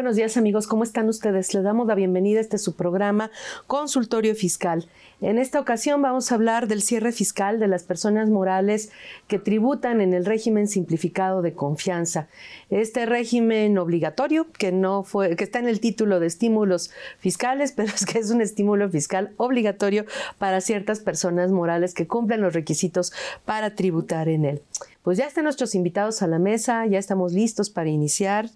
buenos días amigos, ¿cómo están ustedes? Les damos la bienvenida a este su programa Consultorio Fiscal. En esta ocasión vamos a hablar del cierre fiscal de las personas morales que tributan en el régimen simplificado de confianza. Este régimen obligatorio que no fue que está en el título de estímulos fiscales, pero es que es un estímulo fiscal obligatorio para ciertas personas morales que cumplen los requisitos para tributar en él. Pues ya están nuestros invitados a la mesa, ya estamos listos para iniciar,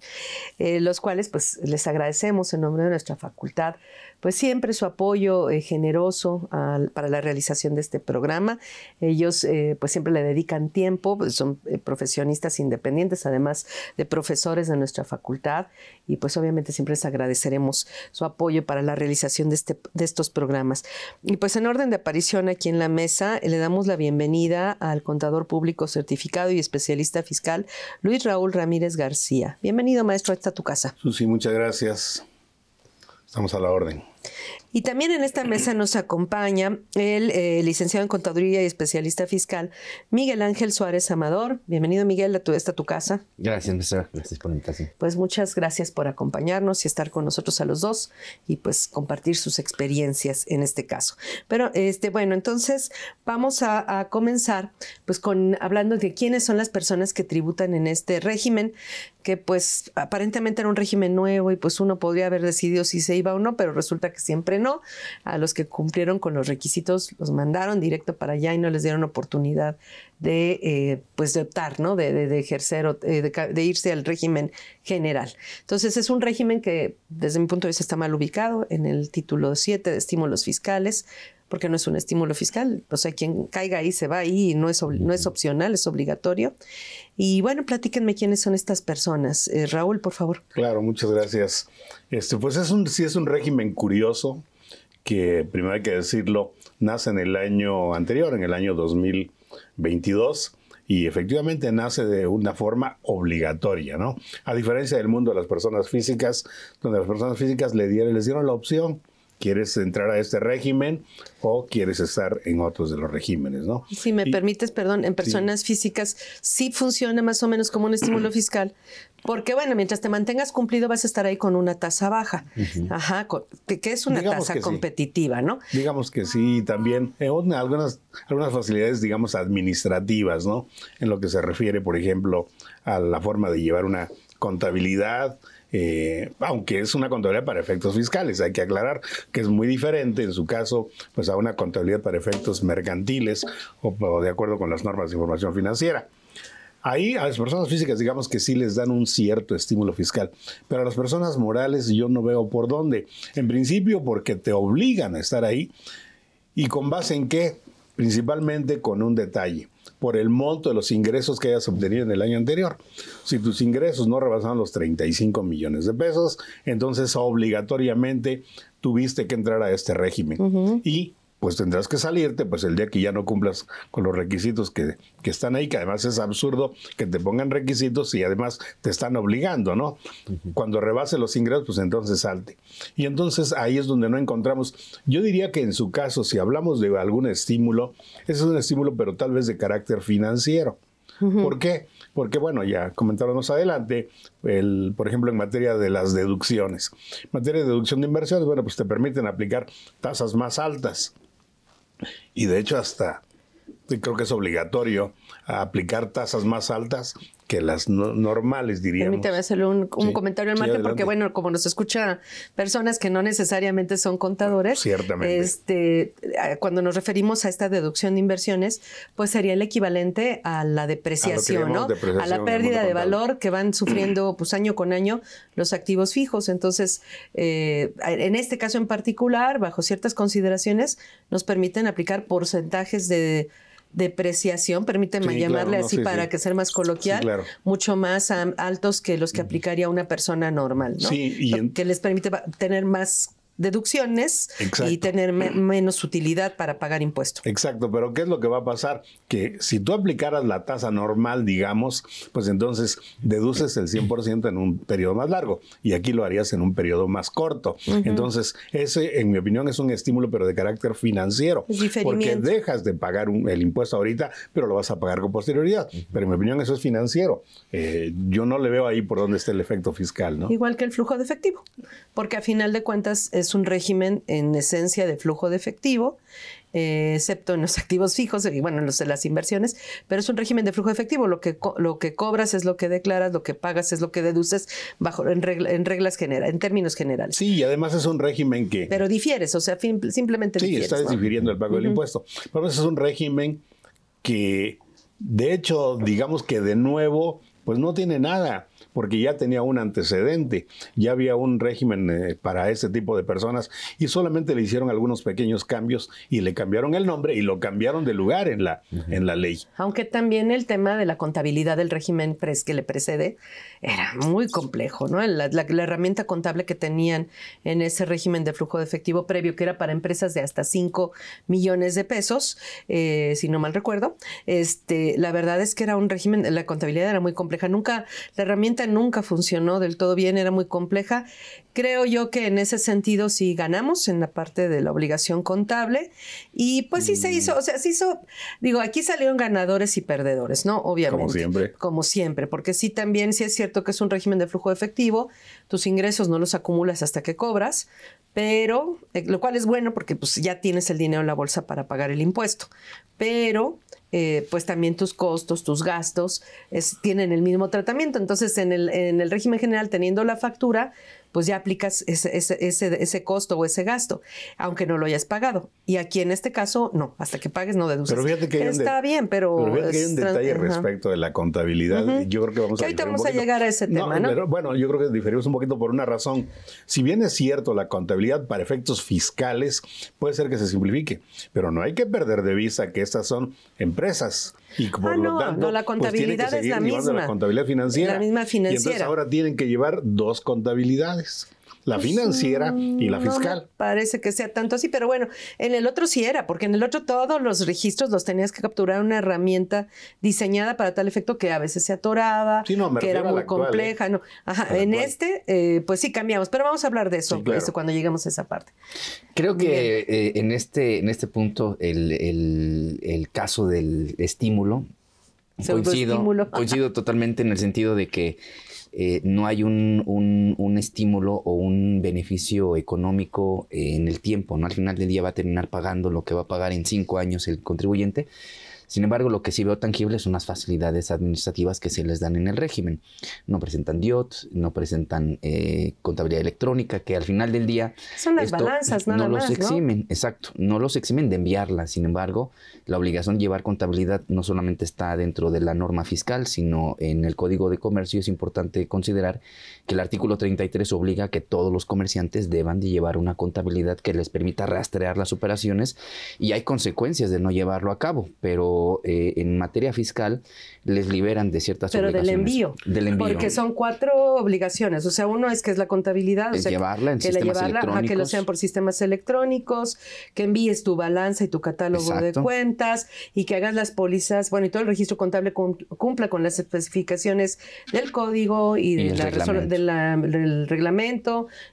eh, los cuales pues les agradecemos en nombre de nuestra facultad pues siempre su apoyo eh, generoso para la realización de este programa. Ellos eh, pues siempre le dedican tiempo, pues, son eh, profesionistas independientes, además de profesores de nuestra facultad y pues obviamente siempre les agradeceremos su apoyo para la realización de, este, de estos programas. Y pues en orden de aparición aquí en la mesa le damos la bienvenida al contador público certificado y especialista fiscal Luis Raúl Ramírez García. Bienvenido maestro, a esta tu casa. Sí, muchas gracias. Estamos a la orden. Y también en esta mesa nos acompaña el eh, licenciado en Contaduría y especialista fiscal Miguel Ángel Suárez Amador. Bienvenido, Miguel, a tu, esta tu casa. Gracias, Gracias por la Pues muchas gracias por acompañarnos y estar con nosotros a los dos y pues compartir sus experiencias en este caso. Pero este, bueno, entonces vamos a, a comenzar pues con hablando de quiénes son las personas que tributan en este régimen, que pues aparentemente era un régimen nuevo y pues uno podría haber decidido si se iba o no, pero resulta que que siempre no. A los que cumplieron con los requisitos los mandaron directo para allá y no les dieron oportunidad de, eh, pues de optar, ¿no? de, ejercer eh, de, de, irse al régimen general. Entonces es un régimen que desde mi punto de vista está mal ubicado en el título 7 de estímulos fiscales, porque no es un estímulo fiscal. O sea, quien caiga ahí se va ahí, no es, no es opcional, es obligatorio. Y bueno, platíquenme quiénes son estas personas. Eh, Raúl, por favor. Claro, muchas gracias. Este, pues es un, sí es un régimen curioso que, primero hay que decirlo, nace en el año anterior, en el año 2022 y efectivamente nace de una forma obligatoria, ¿no? A diferencia del mundo de las personas físicas, donde las personas físicas le dieron, les dieron la opción ¿Quieres entrar a este régimen o quieres estar en otros de los regímenes, no? Si me permites, perdón, en personas físicas sí funciona más o menos como un estímulo fiscal, porque bueno, mientras te mantengas cumplido vas a estar ahí con una tasa baja, ajá, que es una tasa competitiva, ¿no? Digamos que sí, también eh, algunas, algunas facilidades, digamos, administrativas, ¿no? En lo que se refiere, por ejemplo, a la forma de llevar una contabilidad, eh, aunque es una contabilidad para efectos fiscales, hay que aclarar que es muy diferente en su caso pues a una contabilidad para efectos mercantiles o, o de acuerdo con las normas de información financiera. Ahí a las personas físicas digamos que sí les dan un cierto estímulo fiscal, pero a las personas morales yo no veo por dónde. En principio porque te obligan a estar ahí y con base en qué, principalmente con un detalle por el monto de los ingresos que hayas obtenido en el año anterior. Si tus ingresos no rebasaban los 35 millones de pesos, entonces obligatoriamente tuviste que entrar a este régimen. Y pues tendrás que salirte, pues el día que ya no cumplas con los requisitos que, están ahí, que además es absurdo que te pongan requisitos y además te están obligando, ¿no? Cuando rebase los ingresos, pues entonces salte. Y entonces ahí es donde no encontramos, yo diría que en su caso, si hablamos de algún estímulo, ese es un estímulo, pero tal vez de carácter financiero. ¿Por qué? porque bueno, ya comentaron adelante, el, por ejemplo, en materia de las deducciones. En materia de deducción de inversiones, bueno, pues te permiten aplicar tasas más altas. Y de hecho hasta, creo que es obligatorio, aplicar tasas más altas que las normales, diríamos. Permíteme hacerle un, comentario al margen, porque bueno, como nos escucha personas que no necesariamente son contadores, Ciertamente. Este, cuando nos referimos a esta deducción de inversiones, pues sería el equivalente a la depreciación, a ¿no? a la pérdida de valor que van sufriendo pues año con año los activos fijos. Entonces, eh, en este caso en particular, bajo ciertas consideraciones, nos permiten aplicar porcentajes de depreciación, permíteme llamarle así para que sea más coloquial, mucho más altos que los que aplicaría una persona normal, ¿no? que les permite tener más deducciones y tener menos utilidad para pagar impuestos. Exacto, pero ¿qué es lo que va a pasar? Que si tú aplicaras la tasa normal, digamos, pues entonces deduces el 100% en un periodo más largo y aquí lo harías en un periodo más corto. Entonces, ese, en mi opinión, es un estímulo, pero de carácter financiero, porque dejas de pagar el impuesto ahorita, pero lo vas a pagar con posterioridad. Pero en mi opinión, eso es financiero. Eh, yo no le veo ahí por dónde está el efecto fiscal, ¿no? Igual que el flujo de efectivo, porque a final de cuentas es un régimen en esencia de flujo de efectivo, eh, excepto en los activos fijos y bueno, en, los, las inversiones, pero es un régimen de flujo de efectivo. Lo que, lo que cobras es lo que declaras, lo que pagas es lo que deduces bajo, en, reglas generales, en términos generales. Sí, y además es un régimen que... Pero difieres, o sea, simplemente... Sí, está estás difiriendo el pago del impuesto. Pero es un régimen que, de hecho, digamos que de nuevo, pues no tiene nada porque ya tenía un antecedente, ya había un régimen eh, para ese tipo de personas y solamente le hicieron algunos pequeños cambios y le cambiaron el nombre y lo cambiaron de lugar en la, en la ley. Aunque también el tema de la contabilidad del régimen que le precede era muy complejo, ¿no? La, herramienta contable que tenían en ese régimen de flujo de efectivo previo, que era para empresas de hasta 5 millones de pesos, eh, si no mal recuerdo, este, la verdad es que era un régimen, la contabilidad era muy compleja, nunca, la herramienta nunca funcionó del todo bien, era muy compleja. Creo yo que en ese sentido sí ganamos en la parte de la obligación contable y pues sí se hizo, o sea, se hizo, digo, aquí salieron ganadores y perdedores, ¿no? Obviamente. Como siempre. Como siempre, porque sí también, sí es cierto que es un régimen de flujo efectivo, tus ingresos no los acumulas hasta que cobras, pero, eh, lo cual es bueno porque pues, ya tienes el dinero en la bolsa para pagar el impuesto, pero eh, pues también tus costos, tus gastos tienen el mismo tratamiento. Entonces, en el, en el régimen general, teniendo la factura, pues ya aplicas ese, ese, ese, costo o ese gasto, aunque no lo hayas pagado. Y aquí en este caso, no, hasta que pagues no deduces. Pero fíjate que Está bien, pero... pero que hay un detalle respecto de la contabilidad. Yo creo que vamos a... Ahorita vamos a llegar a ese tema, ¿no? Pero, bueno, yo creo que diferimos un poquito por una razón. Si bien es cierto, la contabilidad para efectos fiscales puede ser que se simplifique, pero no hay que perder de vista que estas son empresas y ah, no, no, la pues contabilidad es la misma. La contabilidad financiera. La misma financiera. Y entonces ahora tienen que llevar dos contabilidades la pues, financiera y la fiscal. parece que sea tanto así, pero bueno, en el otro sí era, porque en el otro todos los registros los tenías que capturar una herramienta diseñada para tal efecto que a veces se atoraba, que era muy ¿eh? compleja. no. en este, eh, pues sí cambiamos, pero vamos a hablar de eso, este, cuando lleguemos a esa parte. Creo que eh, en, este, en este punto el, caso del estímulo, coincido totalmente en el sentido de que eh, no hay un, estímulo o un beneficio económico en el tiempo, ¿no? Al final del día va a terminar pagando lo que va a pagar en cinco años el contribuyente. Sin embargo, lo que sí veo tangible son las facilidades administrativas que se les dan en el régimen. No presentan DIOT, no presentan eh, contabilidad electrónica, que al final del día... Son las balanzas, No los eximen, exacto, no los eximen de enviarla, Sin embargo, la obligación de llevar contabilidad no solamente está dentro de la norma fiscal, sino en el Código de Comercio es importante considerar que el artículo 33 obliga a que todos los comerciantes deban de llevar una contabilidad que les permita rastrear las operaciones y hay consecuencias de no llevarlo a cabo, pero eh, en materia fiscal les liberan de ciertas pero obligaciones. Pero del, envío. Porque son cuatro obligaciones, o sea, uno es que es la contabilidad, o sea, que la llevarla, A que lo sean por sistemas electrónicos, que envíes tu balanza y tu catálogo de cuentas y que hagas las pólizas, bueno, y todo el registro contable cumpla con las especificaciones del código y, de del reglamento,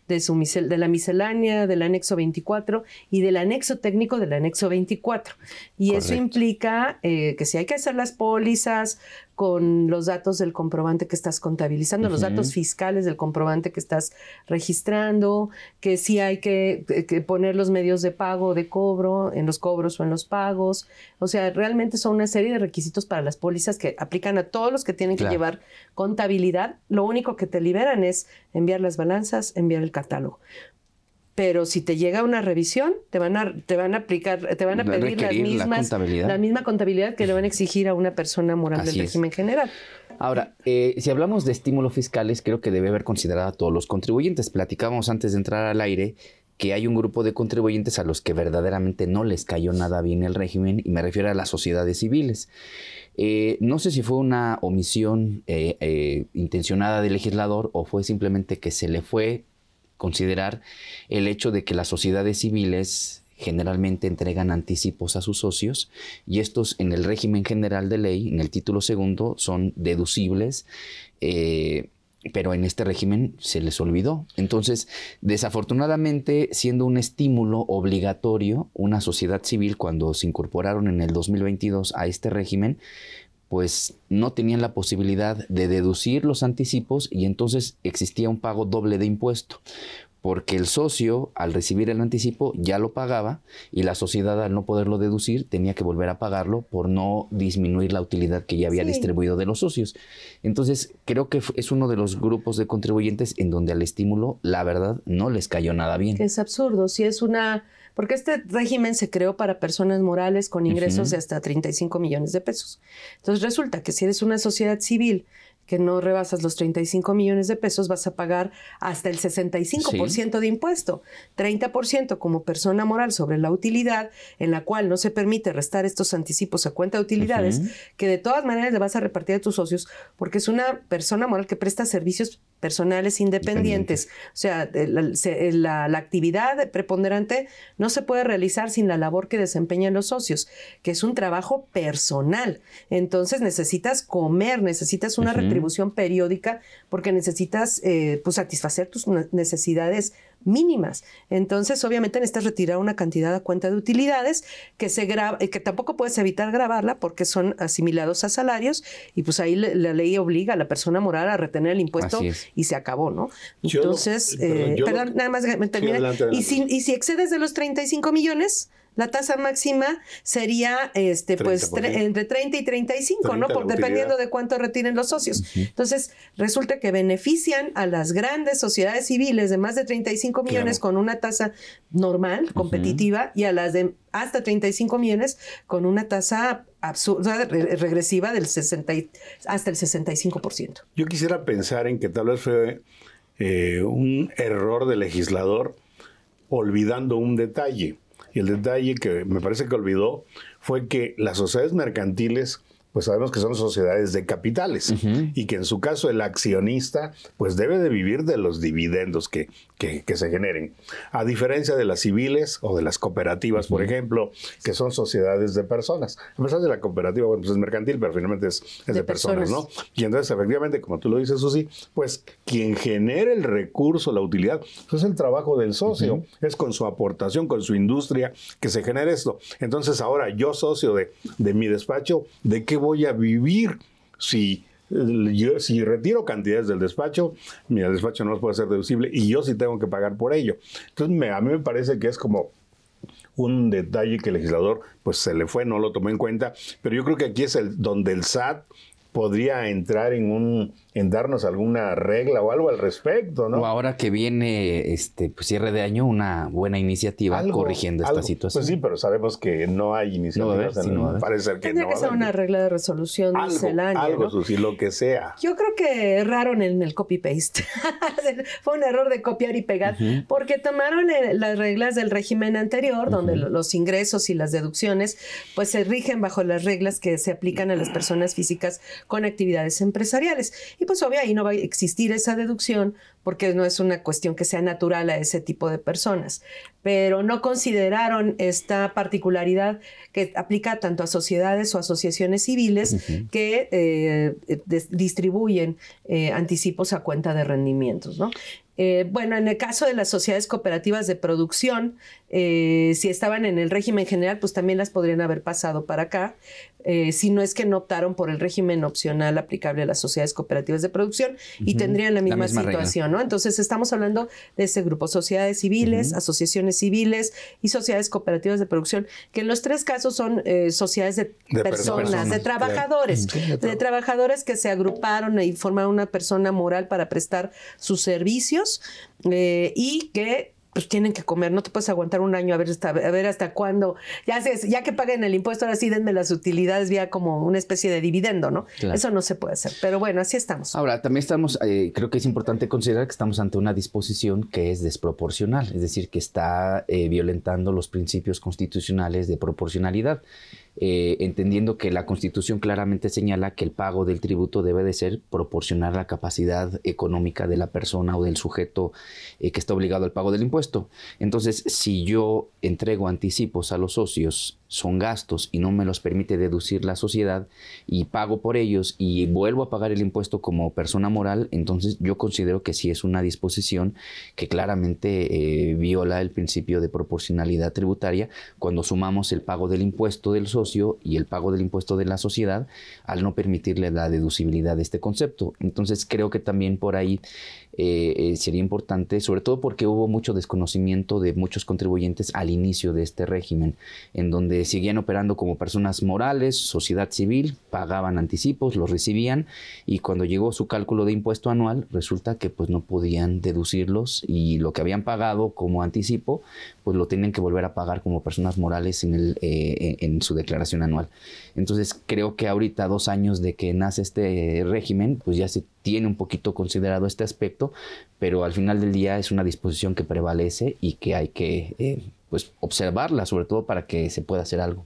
de, su de la miscelánea, del anexo 24 y del anexo técnico del anexo 24. Y eso implica eh, que si hay que hacer las pólizas, con los datos del comprobante que estás contabilizando, los datos fiscales del comprobante que estás registrando, que si hay eh, que, poner los medios de pago, o de cobro, en los cobros o en los pagos. O sea, realmente son una serie de requisitos para las pólizas que aplican a todos los que tienen que llevar contabilidad. Lo único que te liberan es enviar las balanzas, enviar el catálogo pero si te llega una revisión, te van a, te van a aplicar, te van a pedir las mismas, la, misma contabilidad que le van a exigir a una persona moral del régimen general. Ahora, eh, si hablamos de estímulos fiscales, creo que debe haber considerado a todos los contribuyentes. Platicábamos antes de entrar al aire que hay un grupo de contribuyentes a los que verdaderamente no les cayó nada bien el régimen, y me refiero a las sociedades civiles. Eh, no sé si fue una omisión eh, intencionada del legislador o fue simplemente que se le fue considerar el hecho de que las sociedades civiles generalmente entregan anticipos a sus socios y estos en el régimen general de ley, en el título segundo, son deducibles. Eh, pero en este régimen se les olvidó. Entonces, desafortunadamente, siendo un estímulo obligatorio, una sociedad civil, cuando se incorporaron en el 2022 a este régimen, pues no tenían la posibilidad de deducir los anticipos y entonces existía un pago doble de impuesto, porque el socio al recibir el anticipo ya lo pagaba y la sociedad al no poderlo deducir tenía que volver a pagarlo por no disminuir la utilidad que ya había distribuido de los socios. Entonces creo que es uno de los grupos de contribuyentes en donde al estímulo la verdad no les cayó nada bien. Es absurdo, si es una porque este régimen se creó para personas morales con ingresos de hasta 35 millones de pesos. Entonces resulta que si eres una sociedad civil que no rebasas los 35 millones de pesos, vas a pagar hasta el 65% de impuesto, 30% como persona moral sobre la utilidad, en la cual no se permite restar estos anticipos a cuenta de utilidades, que de todas maneras le vas a repartir a tus socios, porque es una persona moral que presta servicios personales independientes. O sea, eh, la, actividad preponderante no se puede realizar sin la labor que desempeñan los socios, que es un trabajo personal. Entonces necesitas comer, necesitas una retribución periódica porque necesitas eh, pues, satisfacer tus necesidades mínimas. Entonces, obviamente necesitas retirar una cantidad a cuenta de utilidades que se graba, eh, que tampoco puedes evitar grabarla porque son asimilados a salarios y pues ahí la ley obliga a la persona moral a retener el impuesto y se acabó, ¿no? Entonces, eh, perdón, nada más termina. y, si, y si excedes de los 35 millones, la tasa máxima sería este, pues, entre 30 y 35, ¿no? dependiendo de cuánto retiren los socios. Entonces, resulta que benefician a las grandes sociedades civiles de más de 35 millones con una tasa normal, competitiva, y a las de hasta 35 millones con una tasa absurda, regresiva del 60 hasta el 65%. Yo quisiera pensar en que tal vez fue eh, un error del legislador olvidando un detalle y el detalle que me parece que olvidó fue que las sociedades mercantiles pues sabemos que son sociedades de capitales y que en su caso el accionista pues debe de vivir de los dividendos que que, se generen. A diferencia de las civiles o de las cooperativas, por ejemplo, que son sociedades de personas. A pesar de la cooperativa, bueno, pues es mercantil, pero finalmente es, de, personas, ¿no? Y entonces, efectivamente, como tú lo dices, Susi, pues quien genera el recurso, la utilidad, eso pues es el trabajo del socio, es con su aportación, con su industria que se genera esto. Entonces, ahora yo socio de, de mi despacho, ¿de qué voy a vivir si yo, si retiro cantidades del despacho, mi despacho no los puede ser deducible y yo sí tengo que pagar por ello. Entonces, a mí me parece que es como un detalle que el legislador pues se le fue, no lo tomó en cuenta, pero yo creo que aquí es el, donde el SAT podría entrar en un en darnos alguna regla o algo al respecto, ¿no? O ahora que viene este pues cierre de año una buena iniciativa corrigiendo esta situación. Pues sí, pero sabemos que no hay iniciativas, no parece que Tendría que ser una regla de resolución algo, año algo, ¿no? Pues, Susi, lo que sea. Yo creo que erraron en el copy paste. Fue un error de copiar y pegar porque tomaron eh, las reglas del régimen anterior donde los ingresos y las deducciones pues se rigen bajo las reglas que se aplican a las personas físicas con actividades empresariales. Y pues obvio ahí no va a existir esa deducción porque no es una cuestión que sea natural a ese tipo de personas. Pero no consideraron esta particularidad que aplica tanto a sociedades o asociaciones civiles que eh, distribuyen eh, anticipos a cuenta de rendimientos, ¿no? Eh, bueno, en el caso de las sociedades cooperativas de producción, si estaban en el régimen general, pues también las podrían haber pasado para acá, eh, si no es que no optaron por el régimen opcional aplicable a las sociedades cooperativas de producción y tendrían la misma, situación, ¿no? Entonces estamos hablando de ese grupo, sociedades civiles, asociaciones civiles y sociedades cooperativas de producción, que en los tres casos son eh, sociedades de, personas, de trabajadores, de, trabajadores que se agruparon y formaron una persona moral para prestar sus servicios eh, y que pues tienen que comer, no te puedes aguantar un año a ver hasta, a ver hasta cuándo. Ya, haces, ya que paguen el impuesto, ahora sí denme las utilidades vía como una especie de dividendo, ¿no? Eso no se puede hacer. Pero bueno, así estamos. Ahora, también estamos, eh, creo que es importante considerar que estamos ante una disposición que es desproporcional, es decir, que está eh, violentando los principios constitucionales de proporcionalidad. Eh, entendiendo que la Constitución claramente señala que el pago del tributo debe de ser proporcionar la capacidad económica de la persona o del sujeto que está obligado al pago del impuesto entonces, si yo entrego anticipos a los socios, son gastos y no me los permite deducir la sociedad y pago por ellos y vuelvo a pagar el impuesto como persona moral, entonces yo considero que sí es una disposición que claramente eh, viola el principio de proporcionalidad tributaria cuando sumamos el pago del impuesto del socio y el pago del impuesto de la sociedad al no permitirle la deducibilidad de este concepto. Entonces creo que también por ahí eh, eh, sería importante, sobre todo porque hubo mucho desconocimiento de muchos contribuyentes al inicio de este régimen, en donde seguían operando como personas morales, sociedad civil, pagaban anticipos, los recibían y cuando llegó su cálculo de impuesto anual resulta que pues no podían deducirlos y lo que habían pagado como anticipo pues lo tienen que volver a pagar como personas morales en, eh, en su declaración anual. Entonces creo que ahorita dos años de que nace este régimen pues ya se tiene un poquito considerado este aspecto, pero al final del día es una disposición que prevalece y que hay que eh, pues observarla, sobre todo para que se pueda hacer algo.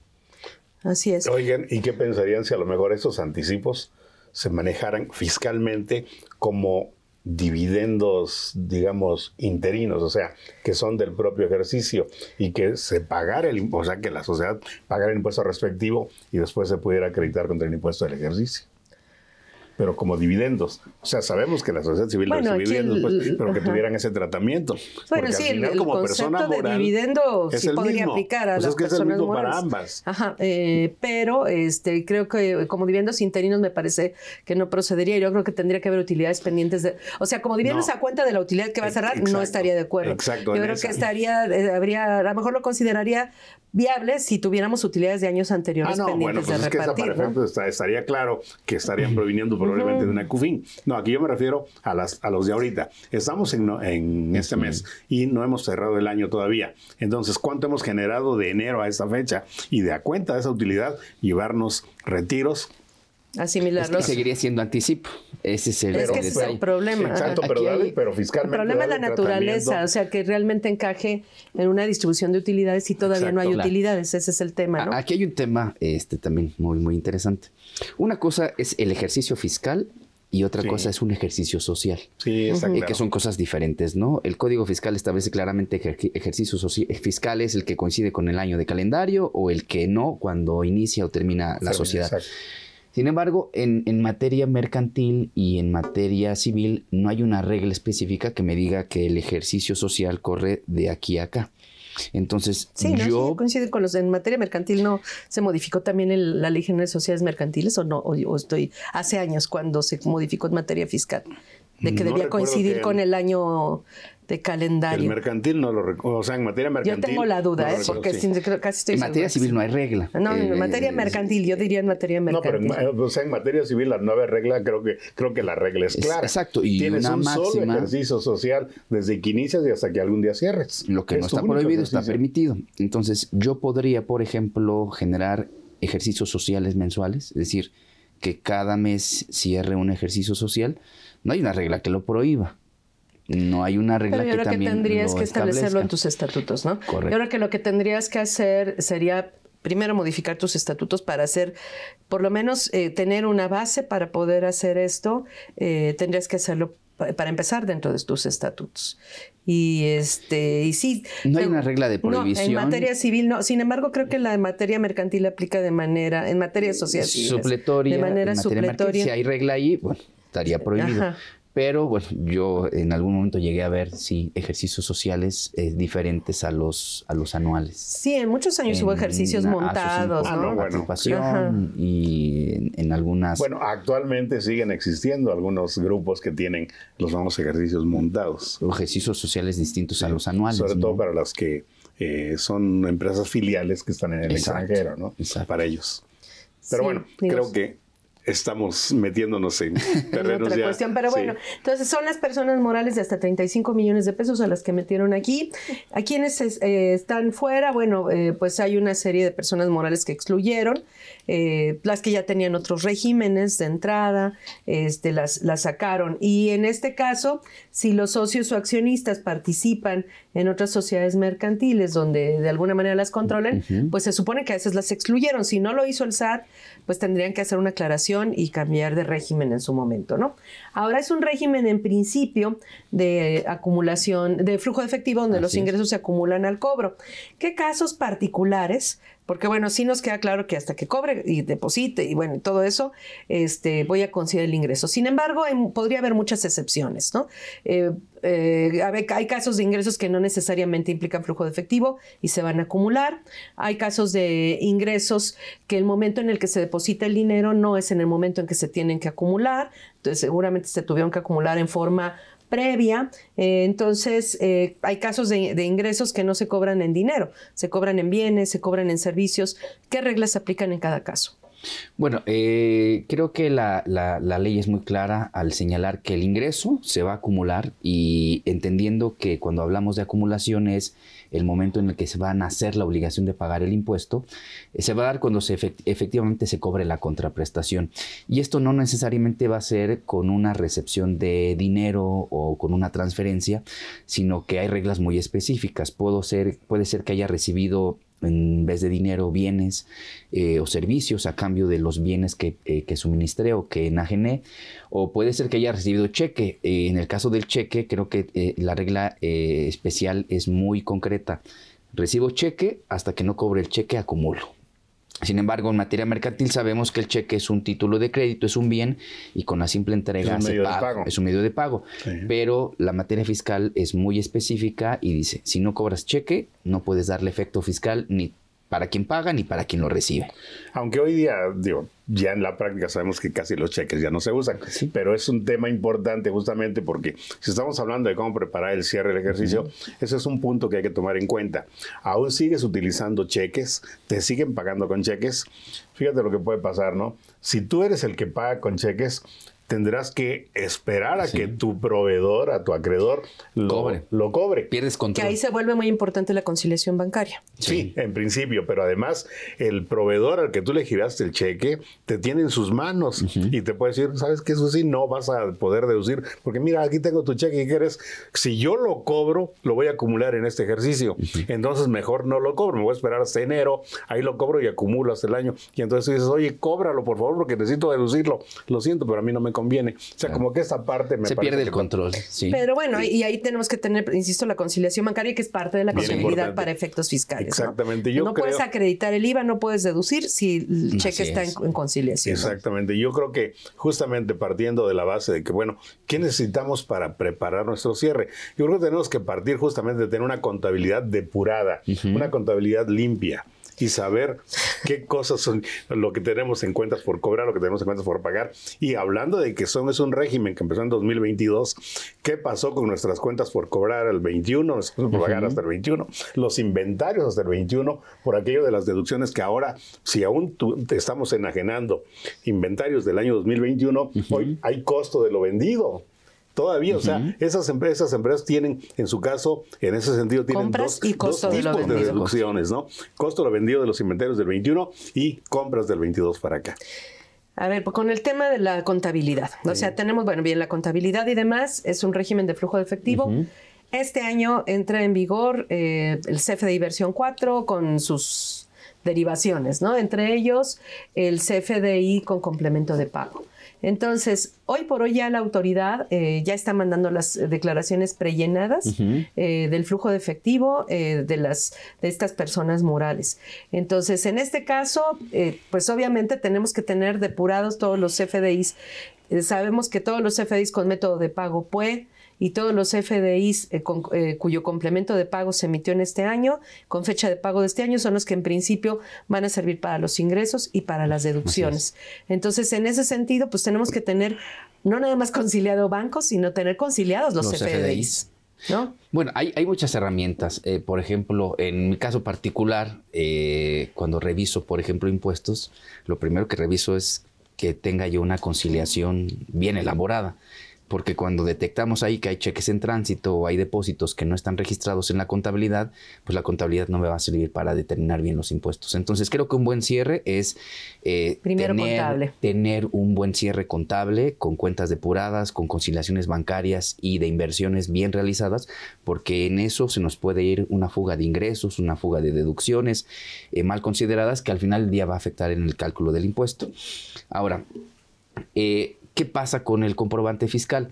Así es. Oigan, ¿y qué pensarían si a lo mejor esos anticipos se manejaran fiscalmente como dividendos, digamos, interinos, o sea, que son del propio ejercicio y que se pagara el impuesto, o sea, que la sociedad pagara el impuesto respectivo y después se pudiera acreditar contra el impuesto del ejercicio? pero como dividendos. O sea, sabemos que la sociedad civil no recibe dividendos, pues, pero que tuvieran ese tratamiento. Bueno, sí, el, como concepto de dividendo sí podría aplicar a pues es que es el mismo para ambas. Ajá, eh, pero este, creo que como dividendos interinos me parece que no procedería. Yo creo que tendría que haber utilidades pendientes. de O sea, como dividendos a cuenta de la utilidad que va a eh, cerrar, no estaría de acuerdo. Exacto. Yo creo que estaría, eh, habría, a lo mejor lo consideraría viable si tuviéramos utilidades de años anteriores ah, no, pendientes bueno, pues de es Que estaría claro que estarían proviniendo probablemente de una CUFIN. No, aquí yo me refiero a, las, a los de ahorita. Estamos en, este mes y no hemos cerrado el año todavía. Entonces, ¿cuánto hemos generado de enero a esta fecha? Y de a cuenta de esa utilidad, llevarnos retiros asimilarlos. Es que seguiría siendo anticipo. Ese es el, problema. pero, fiscalmente. El problema es la naturaleza, o sea, que realmente encaje en una distribución de utilidades y todavía no hay utilidades. Ese es el tema, Aquí hay un tema este, también muy, muy interesante. Una cosa es el ejercicio fiscal y otra cosa es un ejercicio social. Sí, exacto. Eh, que son cosas diferentes, ¿no? El Código Fiscal establece claramente ejercicios ejercicio fiscal es el que coincide con el año de calendario o el que no cuando inicia o termina la sociedad. Exacto. Sin embargo, en, materia mercantil y en materia civil no hay una regla específica que me diga que el ejercicio social corre de aquí a acá. Entonces, sí, yo... con los... En materia mercantil, ¿no se modificó también la ley general de sociedades mercantiles o no? O, estoy... Hace años cuando se modificó en materia fiscal, de que debía coincidir con el año de calendario. El mercantil no lo recuerdo. O sea, en materia mercantil. Yo tengo la duda, ¿eh? Porque casi estoy. En materia civil no hay regla. No, en eh, materia eh, mercantil, yo diría en materia mercantil. No, pero en, en materia civil la nueva regla, creo que, creo que la regla es clara. exacto. Y Tienes una un máxima, solo ejercicio social desde que inicias y hasta que algún día cierres. Lo que no está prohibido está permitido. Entonces, yo podría, por ejemplo, generar ejercicios sociales mensuales, es decir, que cada mes cierre un ejercicio social. No hay una regla que lo prohíba no hay una regla Pero yo que creo que tendrías que establecerlo en tus estatutos, ¿no? Correcto. Yo creo que lo que tendrías que hacer sería primero modificar tus estatutos para hacer, por lo menos eh, tener una base para poder hacer esto, eh, tendrías que hacerlo para empezar dentro de tus estatutos. Y este, y sí. No hay una regla de prohibición. No, en materia civil no. Sin embargo, creo que la materia mercantil aplica de manera, en materia social. Supletoria. De manera supletoria. Si hay regla ahí, estaría prohibido. Pero bueno, yo en algún momento llegué a ver, si ejercicios sociales eh, diferentes a los, a los anuales. Sí, en muchos años hubo ejercicios ah, montados, ah, ¿no? Participación y en, algunas... Bueno, actualmente siguen existiendo algunos grupos que tienen los nuevos ejercicios montados. ejercicios sociales distintos a los anuales. Sobre todo para las que eh, son empresas filiales que están en el extranjero, ¿no? Para ellos. Pero bueno, creo que estamos metiéndonos en terrenos otra cuestión, pero bueno, entonces son las personas morales de hasta 35 millones de pesos a las que metieron aquí. A quienes eh, están fuera, bueno, eh, pues hay una serie de personas morales que excluyeron, eh, las que ya tenían otros regímenes de entrada, este, las, las sacaron. Y en este caso, si los socios o accionistas participan en otras sociedades mercantiles donde de alguna manera las controlen, pues se supone que a veces las excluyeron. Si no lo hizo el SAT, pues tendrían que hacer una aclaración y cambiar de régimen en su momento, ¿no? Ahora es un régimen en principio de acumulación, de flujo de efectivo, donde los ingresos se acumulan al cobro. ¿Qué casos particulares porque bueno, sí nos queda claro que hasta que cobre y deposite y bueno, todo eso, este, voy a considerar el ingreso. Sin embargo, podría haber muchas excepciones, ¿no? Eh, eh, hay casos de ingresos que no necesariamente implican flujo de efectivo y se van a acumular. Hay casos de ingresos que el momento en el que se deposita el dinero no es en el momento en que se tienen que acumular. Entonces, seguramente se tuvieron que acumular en forma previa. Eh, entonces, eh, hay casos de, ingresos que no se cobran en dinero, se cobran en bienes, se cobran en servicios. ¿Qué reglas se aplican en cada caso? Bueno, eh, creo que la, ley es muy clara al señalar que el ingreso se va a acumular y entendiendo que cuando hablamos de acumulaciones el momento en el que se va a nacer la obligación de pagar el impuesto, eh, se va a dar cuando se efectivamente se cobre la contraprestación. Y esto no necesariamente va a ser con una recepción de dinero o con una transferencia, sino que hay reglas muy específicas. Puedo ser, puede ser que haya recibido en vez de dinero, bienes eh, o servicios a cambio de los bienes eh, que, suministré o que enajené. O puede ser que haya recibido cheque. Eh, en el caso del cheque, creo que la regla especial es muy concreta. Recibo cheque hasta que no cobre el cheque, acumulo. Sin embargo, en materia mercantil sabemos que el cheque es un título de crédito, es un bien y con la simple entrega es un medio de pago. Es un medio de pago. Pero la materia fiscal es muy específica y dice, si no cobras cheque, no puedes darle efecto fiscal ni para quien paga y para quien lo recibe. Aunque hoy día, digo, ya en la práctica sabemos que casi los cheques ya no se usan, sí. pero es un tema importante justamente porque si estamos hablando de cómo preparar el cierre del ejercicio, ese es un punto que hay que tomar en cuenta. Aún sigues utilizando cheques, te siguen pagando con cheques. Fíjate lo que puede pasar, ¿no? Si tú eres el que paga con cheques, tendrás que esperar a que tu proveedor, a tu acreedor, lo cobre. Lo Pierdes control. Que ahí se vuelve muy importante la conciliación bancaria. Sí, en principio, pero además el proveedor al que tú le giraste el cheque te tiene en sus manos y te puede decir, ¿sabes qué? Eso sí, no vas a poder deducir, porque mira, aquí tengo tu cheque y quieres, si yo lo cobro, lo voy a acumular en este ejercicio. Entonces mejor no lo cobro, me voy a esperar hasta enero, ahí lo cobro y acumulo hasta el año. Y entonces dices, oye, cóbralo por favor porque necesito deducirlo. Lo siento, pero a mí no me conviene. O sea, como que esa parte me Se pierde el control. Eh, sí. Pero bueno, y ahí tenemos que tener, insisto, la conciliación bancaria, que es parte de la contabilidad para efectos fiscales. Exactamente. Pues no, puedes acreditar el IVA, no puedes deducir si el cheque está en, conciliación. Exactamente. Yo creo que justamente partiendo de la base de que, bueno, ¿qué necesitamos para preparar nuestro cierre? Yo creo que tenemos que partir justamente de tener una contabilidad depurada, una contabilidad limpia y saber qué cosas son lo que tenemos en cuentas por cobrar, lo que tenemos en cuentas por pagar. Y hablando de que son, es un régimen que empezó en 2022, ¿qué pasó con nuestras cuentas por cobrar al 21, nuestras cuentas por pagar hasta el 21, los inventarios hasta el 21, por aquello de las deducciones que ahora, si aún te estamos enajenando inventarios del año 2021, hoy hay costo de lo vendido todavía. O sea, esas empresas, empresas tienen, en su caso, en ese sentido, tienen dos, tipos de, deducciones, ¿no? Costo de lo vendido de los inventarios del 21 y compras del 22 para acá. A ver, pues, con el tema de la contabilidad. O sea, tenemos, bueno, bien, la contabilidad y demás es un régimen de flujo de efectivo. Este año entra en vigor eh, el CFDI versión 4 con sus derivaciones, ¿no? Entre ellos el CFDI con complemento de pago. Entonces, hoy por hoy ya la autoridad eh, ya está mandando las eh, declaraciones prellenadas eh, del flujo de efectivo de, las, de estas personas morales. Entonces, en este caso, pues obviamente tenemos que tener depurados todos los FDIs. sabemos que todos los FDIs con método de pago pueden y todos los FDIs eh, eh, cuyo complemento de pago se emitió en este año, con fecha de pago de este año, son los que en principio van a servir para los ingresos y para las deducciones. Entonces, en ese sentido, pues tenemos que tener no nada más conciliado bancos, sino tener conciliados los, FDIs. ¿No? Bueno, hay, muchas herramientas. Eh, por ejemplo, en mi caso particular, cuando reviso, por ejemplo, impuestos, lo primero que reviso es que tenga yo una conciliación bien elaborada porque cuando detectamos ahí que hay cheques en tránsito o hay depósitos que no están registrados en la contabilidad, pues la contabilidad no me va a servir para determinar bien los impuestos. Entonces creo que un buen cierre es eh, Primero tener, contable. tener un buen cierre contable con cuentas depuradas, con conciliaciones bancarias y de inversiones bien realizadas, porque en eso se nos puede ir una fuga de ingresos, una fuga de deducciones eh, mal consideradas que al final el día va a afectar en el cálculo del impuesto. Ahora, eh, ¿Qué pasa con el comprobante fiscal?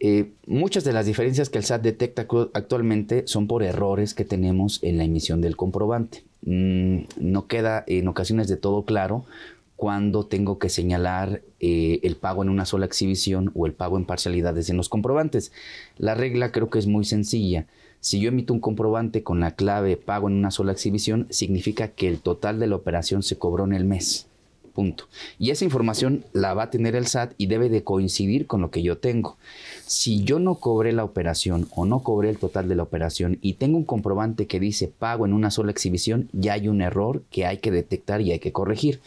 Eh, muchas de las diferencias que el SAT detecta actualmente son por errores que tenemos en la emisión del comprobante. Mm, no queda en ocasiones de todo claro cuándo tengo que señalar eh, el pago en una sola exhibición o el pago en parcialidades en los comprobantes. La regla creo que es muy sencilla. Si yo emito un comprobante con la clave pago en una sola exhibición, significa que el total de la operación se cobró en el mes punto. Y esa información la va a tener el SAT y debe de coincidir con lo que yo tengo. Si yo no cobré la operación o no cobré el total de la operación y tengo un comprobante que dice pago en una sola exhibición, ya hay un error que hay que detectar y hay que corregir.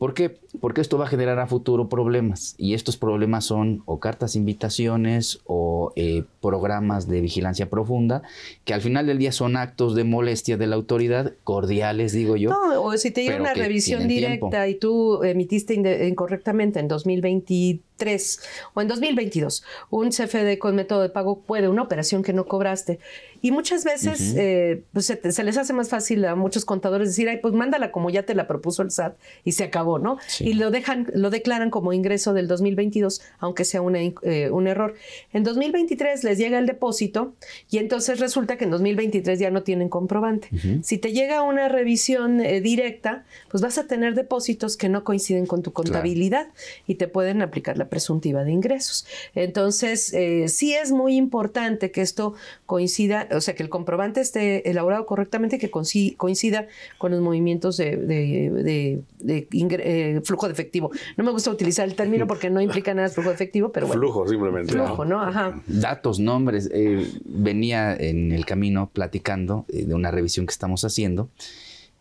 ¿Por qué? Porque esto va a generar a futuro problemas y estos problemas son o cartas invitaciones o eh, programas de vigilancia profunda que al final del día son actos de molestia de la autoridad, cordiales digo yo. No, o si te llega una revisión directa y tú emitiste incorrectamente en 2023 o en 2022 un CFD con método de pago puede una operación que no cobraste y muchas veces eh, pues se, les hace más fácil a muchos contadores decir, ay, pues mándala como ya te la propuso el SAT y se acabó, ¿no? Y lo dejan, lo declaran como ingreso del 2022, aunque sea eh, un error. En 2023 les llega el depósito y entonces resulta que en 2023 ya no tienen comprobante. Si te llega una revisión eh, directa, pues vas a tener depósitos que no coinciden con tu contabilidad y te pueden aplicar la presuntiva de ingresos. Entonces, sí es muy importante que esto coincida o sea, que el comprobante esté elaborado correctamente que coincida con los movimientos de, eh, flujo de efectivo. No me gusta utilizar el término porque no implica nada de flujo de efectivo, pero bueno. Flujo, simplemente. Flujo, ¿no? Ajá. Datos, nombres. Eh, venía en el camino platicando eh, de una revisión que estamos haciendo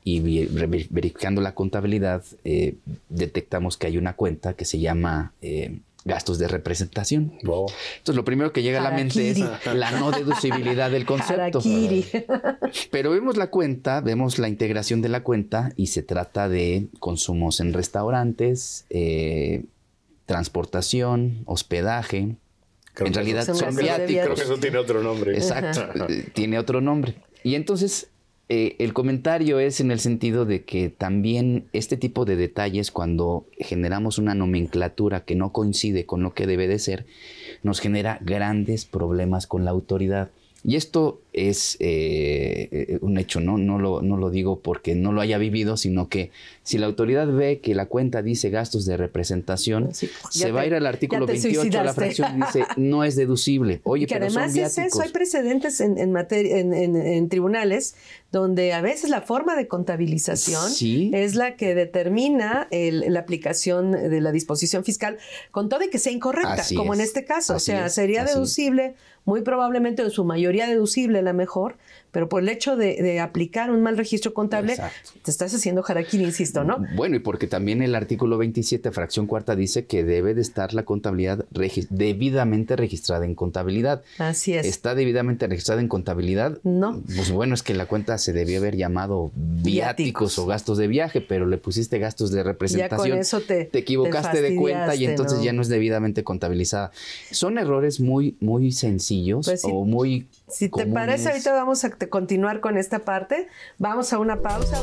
y verificando la contabilidad, detectamos que hay una cuenta que se llama gastos de representación. Entonces, lo primero que llega a la mente es la no deducibilidad del concepto. Pero vemos la cuenta, vemos la integración de la cuenta y se trata de consumos en restaurantes, eh, transportación, hospedaje. en realidad son viáticos. Creo que eso tiene otro nombre. Exacto, tiene otro nombre. Y entonces eh, el comentario es en el sentido de que también este tipo de detalles, cuando generamos una nomenclatura que no coincide con lo que debe de ser, nos genera grandes problemas con la autoridad. Y esto es eh, eh, un hecho, ¿no? No lo, no lo digo porque no lo haya vivido, sino que si la autoridad ve que la cuenta dice gastos de representación, pues, se va a ir al artículo 28 a la fracción dice no es deducible. Oye, que pero además son es eso, hay precedentes en, en, en, tribunales donde a veces la forma de contabilización es la que determina la aplicación de la disposición fiscal, con todo de que sea incorrecta, como en este caso. o sea, sería deducible, muy probablemente en su mayoría deducible la mejor, pero por el hecho de, aplicar un mal registro contable, te estás haciendo jaraquín, insisto, ¿no? Bueno, y porque también el artículo 27, fracción cuarta, dice que debe de estar la contabilidad debidamente registrada en contabilidad. Así es. ¿Está debidamente registrada en contabilidad? No. Pues bueno, es que la cuenta se debió haber llamado viáticos, o gastos de viaje, pero le pusiste gastos de representación. eso te, equivocaste de cuenta y entonces ya no es debidamente contabilizada. Son errores muy, muy sencillos pues o muy. Si te parece, ahorita vamos a continuar con esta parte. Vamos a una pausa.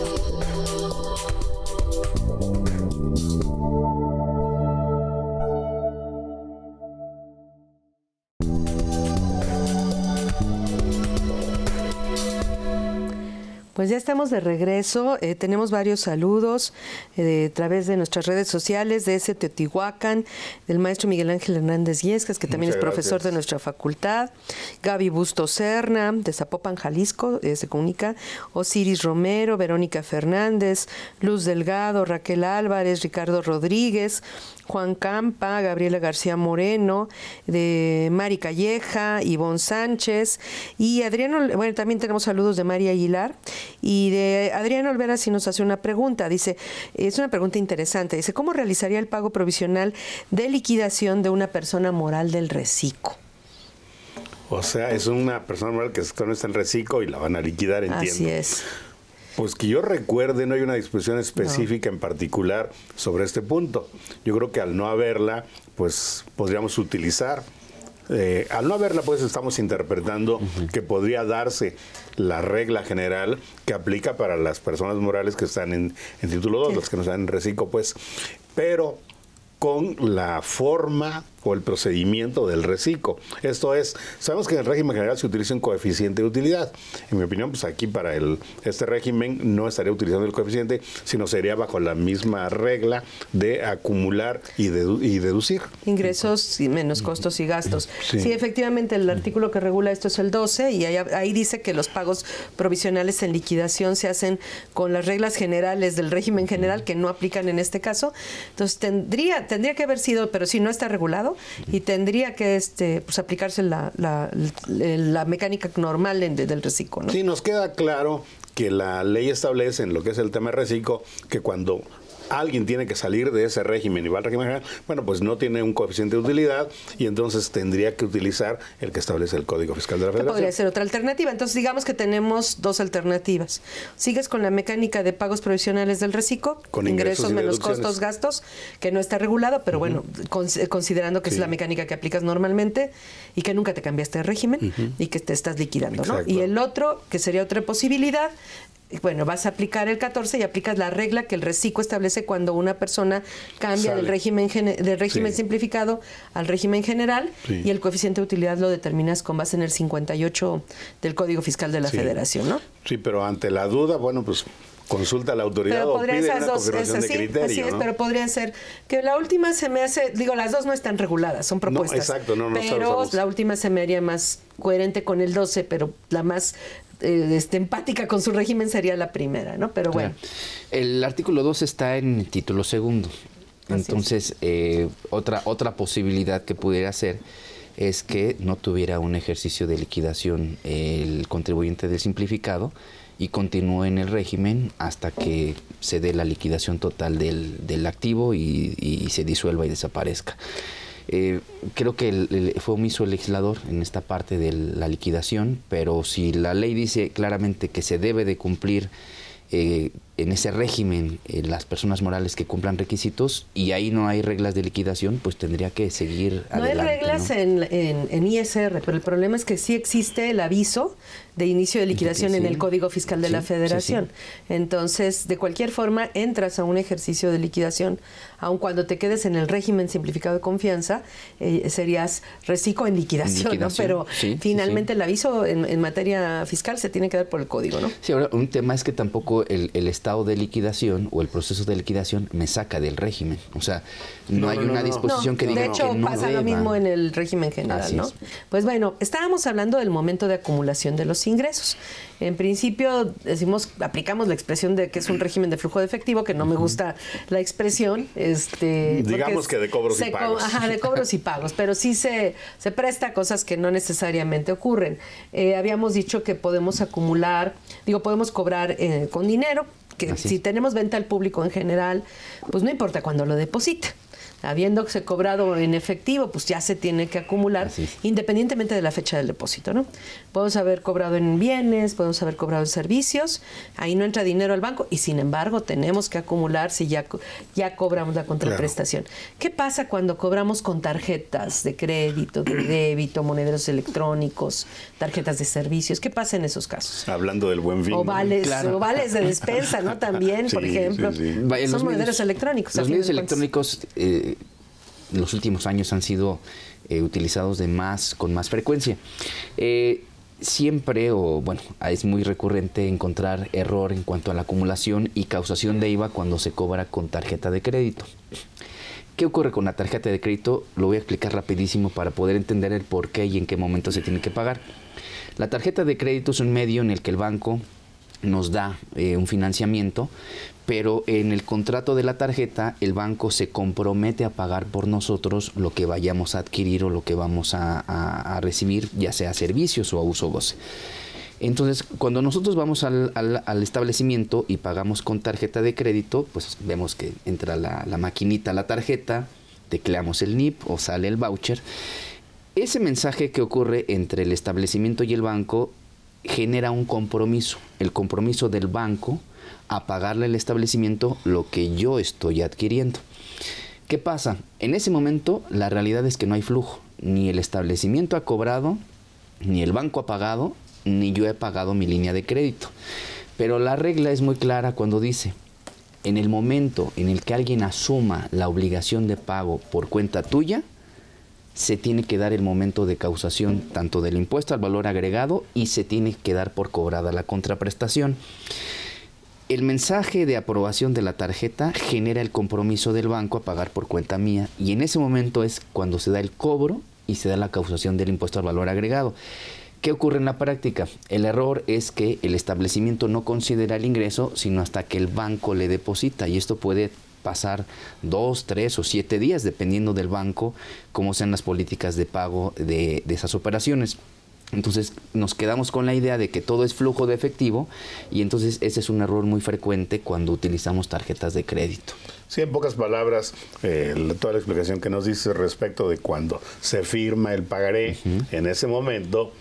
Pues ya estamos de regreso, eh, tenemos varios saludos eh, a través de nuestras redes sociales, de ese Teotihuacán, del maestro Miguel Ángel Hernández Yescas, que también es profesor de nuestra facultad, Gaby Busto Serna, de Zapopan, Jalisco, eh, se comunica, Osiris Romero, Verónica Fernández, Luz Delgado, Raquel Álvarez, Ricardo Rodríguez, Juan Campa, Gabriela García Moreno, de Mari Calleja, Ivonne Sánchez y Adriano, bueno, también tenemos saludos de María Aguilar y de Adriano Olvera si nos hace una pregunta, dice, es una pregunta interesante, dice, ¿cómo realizaría el pago provisional de liquidación de una persona moral del reciclo? O sea, es una persona moral que no está en reciclo y la van a liquidar, entiendo. Así es. Pues que yo recuerde, no hay una disposición específica en particular sobre este punto. Yo creo que al no haberla, pues podríamos utilizar. Eh, al no haberla, pues estamos interpretando que podría darse la regla general que aplica para las personas morales que están en, título 2, las los que no están en reciclo, pues, pero con la forma el procedimiento del reciclo. Esto es, sabemos que en el régimen general se utiliza un coeficiente de utilidad. En mi opinión, pues aquí para el, este régimen no estaría utilizando el coeficiente, sino sería bajo la misma regla de acumular y, deducir. Ingresos y menos costos y gastos. Sí. efectivamente, el artículo que regula esto es el 12 y ahí, ahí dice que los pagos provisionales en liquidación se hacen con las reglas generales del régimen general que no aplican en este caso. Entonces tendría, tendría que haber sido, pero si no está regulado, y tendría que este, pues, aplicarse la, mecánica normal del reciclo. ¿no? Sí, nos queda claro que la ley establece en lo que es el tema de reciclo que cuando alguien tiene que salir de ese régimen y va al régimen general, bueno, pues no tiene un coeficiente de utilidad y entonces tendría que utilizar el que establece el Código Fiscal de la Federación. Podría ser otra alternativa. Entonces, digamos que tenemos dos alternativas. Sigues con la mecánica de pagos provisionales del reciclo, con ingresos, menos costos, gastos, que no está regulado, pero bueno, considerando que es la mecánica que aplicas normalmente y que nunca te cambiaste de régimen y que te estás liquidando, Y el otro, que sería otra posibilidad, bueno, vas a aplicar el 14 y aplicas la regla que el reciclo establece cuando una persona cambia del régimen del régimen simplificado al régimen general y el coeficiente de utilidad lo determinas con base en el 58 del Código Fiscal de la Federación, ¿no? Sí, pero ante la duda, bueno, pues consulta a la autoridad pero o pide de así es, pero podrían ser que la última se me hace, digo, las dos no están reguladas, son propuestas. No, exacto, no, no Pero la última se me haría más coherente con el 12, pero la más eh, este, empática con su régimen sería la primera, ¿no? Pero bueno. El artículo 2 está en el título segundo. Entonces, eh, otra, otra posibilidad que pudiera ser es que no tuviera un ejercicio de liquidación el contribuyente del simplificado y continúe en el régimen hasta que se dé la liquidación total del, del activo y, y se disuelva y desaparezca. Eh, creo que el, fue omiso el legislador en esta parte de la liquidación, pero si la ley dice claramente que se debe de cumplir eh, en ese régimen eh, las personas morales que cumplan requisitos y ahí no hay reglas de liquidación, pues tendría que seguir. No hay reglas En, en, ISR, pero el problema es que sí existe el aviso de inicio de liquidación en el Código Fiscal de la Federación. Entonces, de cualquier forma, entras a un ejercicio de liquidación, aun cuando te quedes en el régimen simplificado de confianza, eh, serías reciclo en liquidación, ¿no? Pero finalmente el aviso en, materia fiscal se tiene que dar por el Código, ¿no? Sí, ahora un tema es que tampoco el Estado estado de liquidación o el proceso de liquidación me saca del régimen. O sea, no, hay una disposición que diga de hecho, pasa lo mismo en el régimen general, ¿no? Pues bueno, estábamos hablando del momento de acumulación de los ingresos. En principio decimos, aplicamos la expresión de que es un régimen de flujo de efectivo, que no me gusta la expresión, este digamos que de cobros y pagos. ajá, de cobros y pagos, pero sí se se presta a cosas que no necesariamente ocurren. Eh, habíamos dicho que podemos acumular, digo, podemos cobrar eh, con dinero, que si tenemos venta al público en general, pues no importa cuando lo deposita se cobrado en efectivo, pues ya se tiene que acumular independientemente de la fecha del depósito, ¿no? Podemos haber cobrado en bienes, podemos haber cobrado en servicios, ahí no entra dinero al banco y sin embargo tenemos que acumular si ya, ya cobramos la contraprestación. ¿Qué pasa cuando cobramos con tarjetas de crédito, de débito, monederos electrónicos, tarjetas de servicios? ¿Qué pasa en esos casos? Hablando del buen vino O vales, de despensa, ¿no? También, por ejemplo. Son monederos electrónicos. Los electrónicos eh, los últimos años han sido eh, utilizados de más, con más frecuencia. Eh, siempre, o bueno, es muy recurrente encontrar error en cuanto a la acumulación y causación de IVA cuando se cobra con tarjeta de crédito. ¿Qué ocurre con la tarjeta de crédito? Lo voy a explicar rapidísimo para poder entender el por qué y en qué momento se tiene que pagar. La tarjeta de crédito es un medio en el que el banco nos da eh, un financiamiento, pero en el contrato de la tarjeta el banco se compromete a pagar por nosotros lo que vayamos a adquirir o lo que vamos a, recibir, ya sea servicios o a uso goce. Entonces, cuando nosotros vamos al, establecimiento y pagamos con tarjeta de crédito, pues vemos que entra la, la maquinita, la tarjeta, tecleamos el NIP o sale el voucher. Ese mensaje que ocurre entre el establecimiento y el banco genera un compromiso, el compromiso del banco a pagarle al establecimiento lo que yo estoy adquiriendo. ¿Qué pasa? En ese momento la realidad es que no hay flujo, ni el establecimiento ha cobrado, ni el banco ha pagado, ni yo he pagado mi línea de crédito. Pero la regla es muy clara cuando dice, en el momento en el que alguien asuma la obligación de pago por cuenta tuya, se tiene que dar el momento de causación tanto del impuesto al valor agregado y se tiene que dar por cobrada la contraprestación. El mensaje de aprobación de la tarjeta genera el compromiso del banco a pagar por cuenta mía y en ese momento es cuando se da el cobro y se da la causación del impuesto al valor agregado. ¿Qué ocurre en la práctica? El error es que el establecimiento no considera el ingreso sino hasta que el banco le deposita y esto puede pasar dos, tres o siete días, dependiendo del banco, cómo sean las políticas de pago de, esas operaciones. Entonces nos quedamos con la idea de que todo es flujo de efectivo y entonces ese es un error muy frecuente cuando utilizamos tarjetas de crédito. Sí, en pocas palabras, eh, toda la explicación que nos dice respecto de cuando se firma el pagaré, en ese momento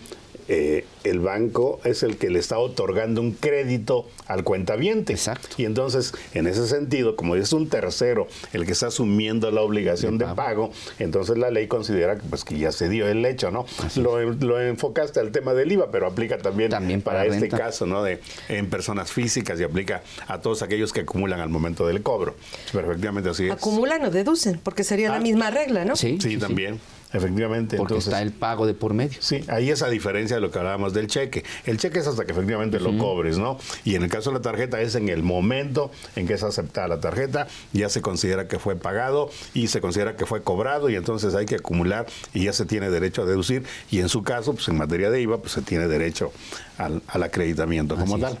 eh, el banco es el que le está otorgando un crédito al cuentaviente. Exacto. Y entonces, en ese sentido, como es un tercero el que está asumiendo la obligación de, pago, entonces la ley considera pues, que ya se dio el hecho, ¿no? Lo, enfocaste al tema del IVA, pero aplica también, para, este caso, ¿no? De, en personas físicas y aplica a todos aquellos que acumulan al momento del cobro. Perfectamente así es. Acumulan o deducen, porque sería la ah. misma regla, ¿no? Sí, sí, también. Efectivamente. Porque está el pago de por medio. Sí, ahí esa diferencia de lo que hablábamos del cheque. El cheque es hasta que efectivamente lo cobres, ¿no? Y en el caso de la tarjeta es en el momento en que es aceptada la tarjeta, ya se considera que fue pagado y se considera que fue cobrado y entonces hay que acumular y ya se tiene derecho a deducir y en su caso, pues en materia de IVA, pues se tiene derecho al, al acreditamiento como tal.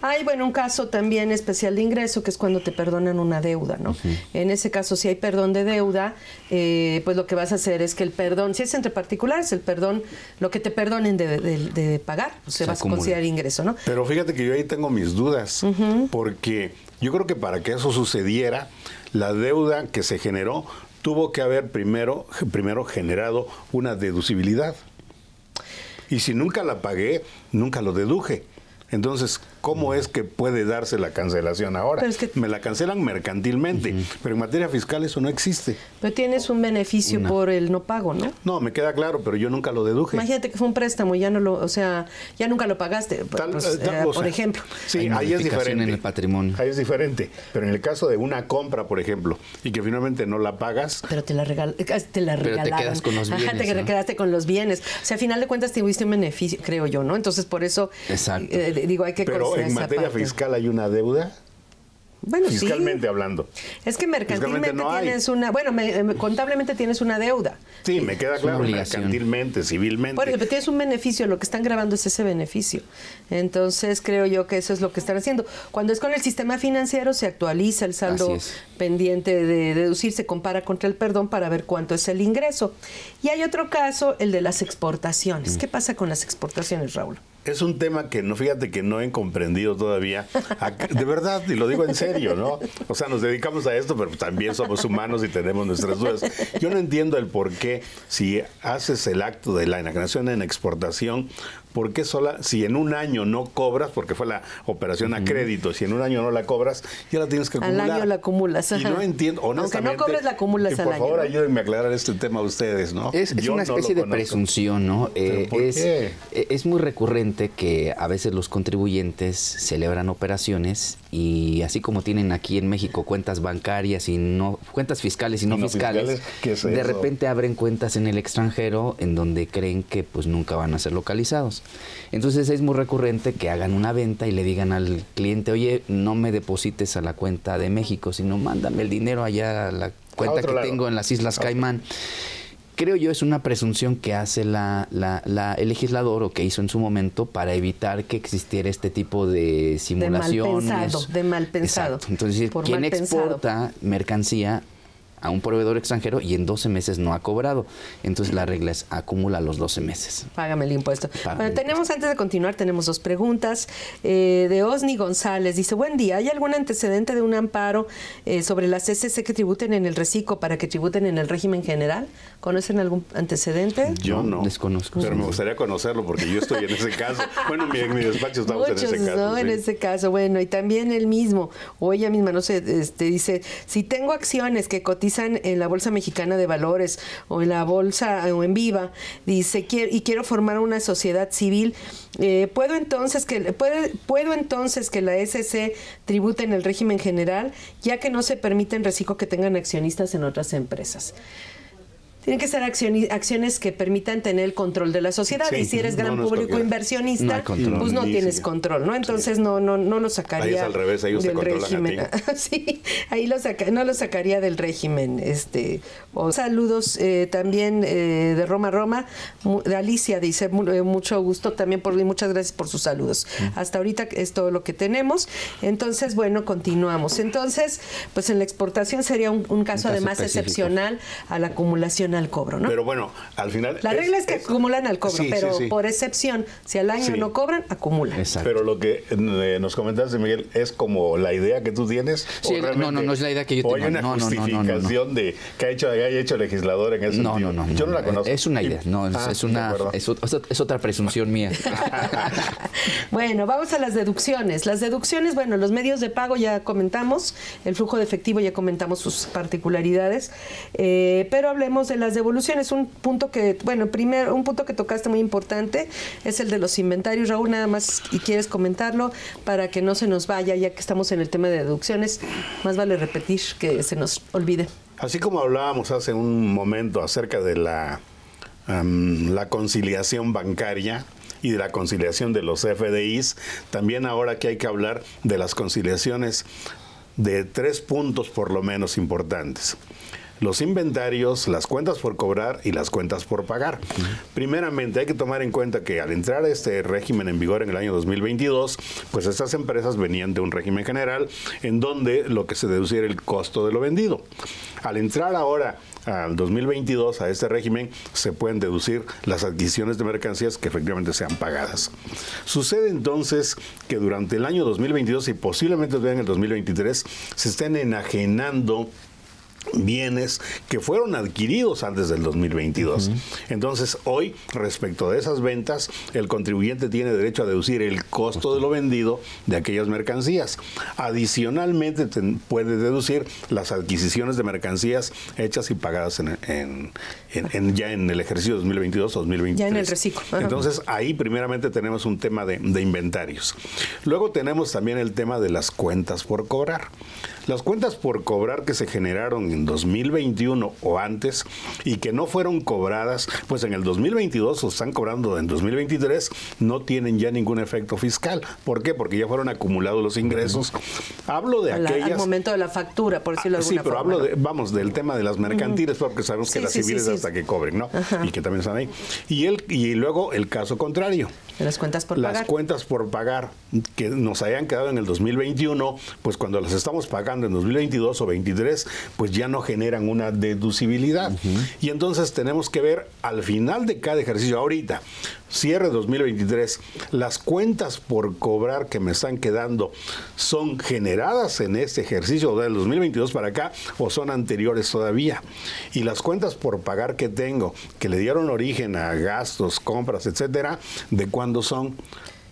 Hay, bueno, un caso también especial de ingreso, que es cuando te perdonan una deuda, ¿no? En ese caso, si hay perdón de deuda, eh, pues lo que vas a hacer es que el perdón, si es entre particulares, el perdón, lo que te perdonen de, pagar, pues, se, va a considerar ingreso, ¿no? Pero fíjate que yo ahí tengo mis dudas, porque yo creo que para que eso sucediera, la deuda que se generó tuvo que haber primero, primero generado una deducibilidad. Y si nunca la pagué, nunca lo deduje. Entonces, ¿Cómo es que puede darse la cancelación ahora? Me la cancelan mercantilmente, pero en materia fiscal eso no existe. Pero tienes un beneficio por el no pago, ¿no? No, me queda claro, pero yo nunca lo deduje. Imagínate que fue un préstamo, ya no lo, o sea, ya nunca lo pagaste, pues, eh, eh, por ejemplo. Sí, ahí es diferente. En el patrimonio. Ahí es diferente, pero en el caso de una compra, por ejemplo, y que finalmente no la pagas. Pero te la, regal eh, te la regalaron. Pero te quedas con los bienes. Ajá, te quedaste con los bienes. O sea, al final de cuentas te tuviste un beneficio, creo yo, ¿no? Entonces, por eso, Exacto. digo, hay que en materia fiscal hay una deuda? Bueno, fiscalmente hablando. Es que mercantilmente tienes una, bueno, eh, contablemente tienes una deuda. Sí, me queda claro, mercantilmente, civilmente. Bueno, pero tienes un beneficio, lo que están grabando es ese beneficio. Entonces, creo yo que eso es lo que están haciendo. Cuando es con el sistema financiero se actualiza el saldo pendiente de deducir, se compara contra el perdón para ver cuánto es el ingreso. Y hay otro caso, el de las exportaciones. Mm. ¿Qué pasa con las exportaciones, Raúl? es un tema que no, fíjate que no he comprendido todavía. De verdad, y lo digo en serio, ¿no? O sea, nos dedicamos a esto, pero también somos humanos y tenemos nuestras dudas. Yo no entiendo el por qué, si haces el acto de la enajenación en exportación, ¿por qué sola? Si en un año no cobras, porque fue la operación a crédito, si en un año no la cobras, ya la tienes que acumular. Al año la acumulas. Y no entiendo, honestamente. Aunque no cobres, la acumulas al año. Por favor, ayúdenme a aclarar este tema a ustedes, ¿no? Es, una especie de presunción, ¿no? Eh, es, e, es muy recurrente que a veces los contribuyentes celebran operaciones y así como tienen aquí en México cuentas bancarias y no cuentas fiscales y no, fiscales, de repente abren cuentas en el extranjero en donde creen que pues nunca van a ser localizados. Entonces es muy recurrente que hagan una venta y le digan al cliente, "Oye, no me deposites a la cuenta de México, sino mándame el dinero allá a la cuenta que tengo en las Islas Caimán." creo yo, es una presunción que hace la, el legislador o que hizo en su momento para evitar que existiera este tipo de simulación De mal pensado, de mal pensado. Entonces, quien exporta mercancía a un proveedor extranjero y en 12 meses no ha cobrado. Entonces la regla es acumula los 12 meses. Págame el impuesto. bueno, tenemos, antes de continuar, tenemos dos preguntas. Eh, de Osni González dice, buen día, ¿hay algún antecedente de un amparo eh, sobre las SS que tributen en el reciclo para que tributen en el régimen general? ¿Conocen algún antecedente? Yo no. Pero me gustaría conocerlo porque yo estoy en ese caso. bueno, en mi despacho estamos en ese caso. en ese caso. Bueno, y también él mismo, o ella misma, no sé, este, dice, si tengo acciones que cotizan en la Bolsa Mexicana de Valores o en la Bolsa eh, o en Viva, dice, y quiero formar una sociedad civil, eh, ¿puedo, entonces que, puede, ¿puedo entonces que la SC tribute en el régimen general, ya que no se permite en reciclo que tengan accionistas en otras empresas? Tienen que ser acciones que permitan tener el control de la sociedad. y si eres gran público inversionista, pues no tienes control, ¿no? Entonces no, no, no lo sacaría. Ahí es al revés, del régimen. sí, ahí lo saca, no lo sacaría del régimen. Este, saludos eh, también eh, de Roma Roma, de Alicia dice eh, mucho gusto también por muchas gracias por sus saludos. Mm. Hasta ahorita es todo lo que tenemos. Entonces, bueno, continuamos. Entonces, pues en la exportación sería un, caso, además excepcional a la acumulación al cobro, ¿no? Pero bueno, al final... La regla es que acumulan al cobro, pero por excepción, si al año no cobran, acumulan. Pero lo que eh, nos comentaste, Miguel, es como la idea que tú tienes. no, no, no es la idea que yo tengo. O hay una no, no, no, de que hecho legislador en ese no, No, no, Yo no la conozco. Es una idea, no, es, ah, una, es, otra presunción mía. bueno, vamos a las deducciones. Las deducciones, bueno, los medios de pago ya comentamos, el flujo de efectivo ya comentamos sus particularidades, eh, pero hablemos de la las devoluciones. Un punto que, bueno, primero, un punto que tocaste muy importante es el de los inventarios. Raúl, nada más, y quieres comentarlo para que no se nos vaya, ya que estamos en el tema de deducciones, más vale repetir que se nos olvide. Así como hablábamos hace un momento acerca de la, la conciliación bancaria, y de la conciliación de los FDIs, también ahora que hay que hablar de las conciliaciones de tres puntos por lo menos importantes los inventarios, las cuentas por cobrar y las cuentas por pagar. Primeramente, hay que tomar en cuenta que al entrar este régimen en vigor en el año 2022, pues estas empresas venían de un régimen general en donde lo que se deducía era el costo de lo vendido. Al entrar ahora al 2022, a este régimen, se pueden deducir las adquisiciones de mercancías que efectivamente sean pagadas. Sucede entonces que durante el año 2022 y posiblemente en el 2023 se estén enajenando bienes que fueron adquiridos antes del 2022. Entonces, hoy, respecto de esas ventas, el contribuyente tiene derecho a deducir el costo de lo vendido de aquellas mercancías. Adicionalmente, puede deducir las adquisiciones de mercancías hechas y pagadas en, ya en el ejercicio 2022-2023. Ya en el reciclo. Entonces, ahí primeramente tenemos un tema de inventarios. Luego tenemos también el tema de las cuentas por cobrar. Las cuentas por cobrar que se generaron en 2021 o antes y que no fueron cobradas, pues en el 2022 o están cobrando en 2023, no tienen ya ningún efecto fiscal. ¿Por qué? Porque ya fueron acumulados los ingresos. Hablo de aquellas... momento de la factura, por si de ah, Sí, pero hablo, de, vamos, del tema de las mercantiles, porque sabemos que las civiles hasta que cobren, ¿no? Y que también están ahí. Y, el, y luego el caso contrario las cuentas por pagar. cuentas por pagar que nos hayan quedado en el 2021, pues cuando las estamos pagando en 2022 o 2023, pues ya no generan una deducibilidad. Y entonces tenemos que ver al final de cada ejercicio, ahorita, cierre 2023, las cuentas por cobrar que me están quedando son generadas en este ejercicio del 2022 para acá o son anteriores todavía. Y las cuentas por pagar que tengo, que le dieron origen a gastos, compras, etcétera, ¿de cuándo son?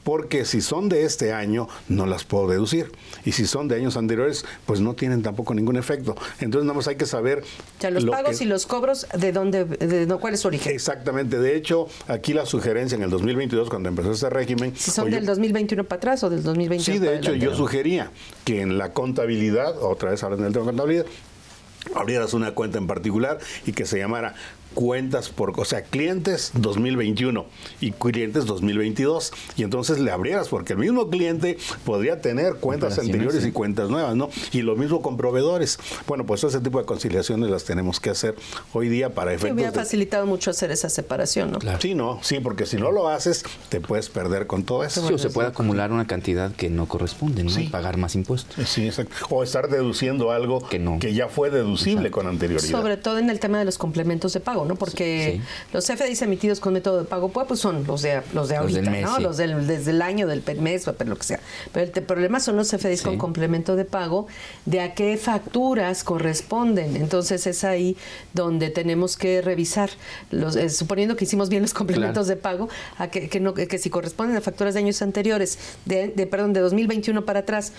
porque si son de este año, no las puedo deducir. Y si son de años anteriores, pues no tienen tampoco ningún efecto. Entonces, nada más hay que saber. O los pagos y los cobros, ¿de dónde, de, cuál es su origen? Exactamente. De hecho, aquí la sugerencia en el 2022, cuando empezó este régimen. Si son del 2021 para atrás o del 2020 Sí, de hecho, yo sugería que en la contabilidad, otra vez hablando del tema de contabilidad, abrieras una cuenta en particular y que se llamara cuentas por, o sea, clientes 2021 y clientes 2022. Y entonces le abrieras, porque el mismo cliente podría tener cuentas anteriores y cuentas nuevas, ¿no? Y lo mismo con proveedores. Bueno, pues ese tipo de conciliaciones las tenemos que hacer hoy día para efectos. Me hubiera facilitado mucho hacer esa separación, ¿no? Sí, no, sí, porque si no lo haces, te puedes perder con todo eso. Sí, o se puede acumular una cantidad que no corresponde, ¿no? Y pagar más impuestos. Sí, exacto. O estar deduciendo algo que, no. que ya fue deducible con anterioridad. Sobre todo en el tema de los complementos de pago. ¿no? Porque los FDIs emitidos con método de pago pues, pues son los de los de ahorita, los ¿no? Los del, desde el año, del mes, pero lo que sea. Pero el, problema son los CFDIs con complemento de pago, de a qué facturas corresponden. Entonces es ahí donde tenemos que revisar, los, eh, suponiendo que hicimos bien los complementos de pago, a que, si corresponden a facturas de años anteriores, de, perdón, de 2021 para atrás,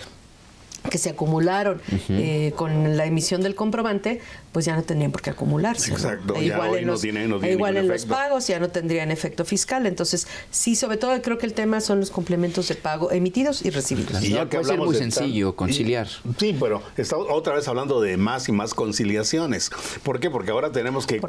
que se acumularon eh, con la emisión del comprobante, pues ya no tendrían por qué acumularse. Exacto, e igual ya los, no e tiene, igual en los pagos ya no tendrían efecto fiscal. Entonces, sí, sobre todo creo que el tema son los complementos de pago emitidos y recibidos. Y ya que muy sencillo conciliar. sí, pero está otra vez hablando de más y más conciliaciones. ¿Por qué? Porque ahora tenemos que,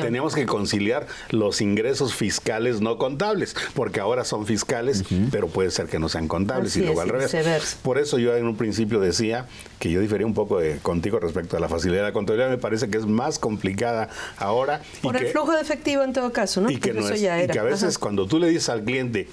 tenemos que conciliar los ingresos fiscales no contables, porque ahora son fiscales, pero puede ser que no sean contables y luego al revés. Por eso yo en un principio decía que yo difería un poco de, contigo respecto a la facilidad de la contabilidad me parece que es más complicada ahora. Por el flujo de efectivo en todo caso, ¿no? Y que, no es, Y que a veces cuando tú le dices al cliente,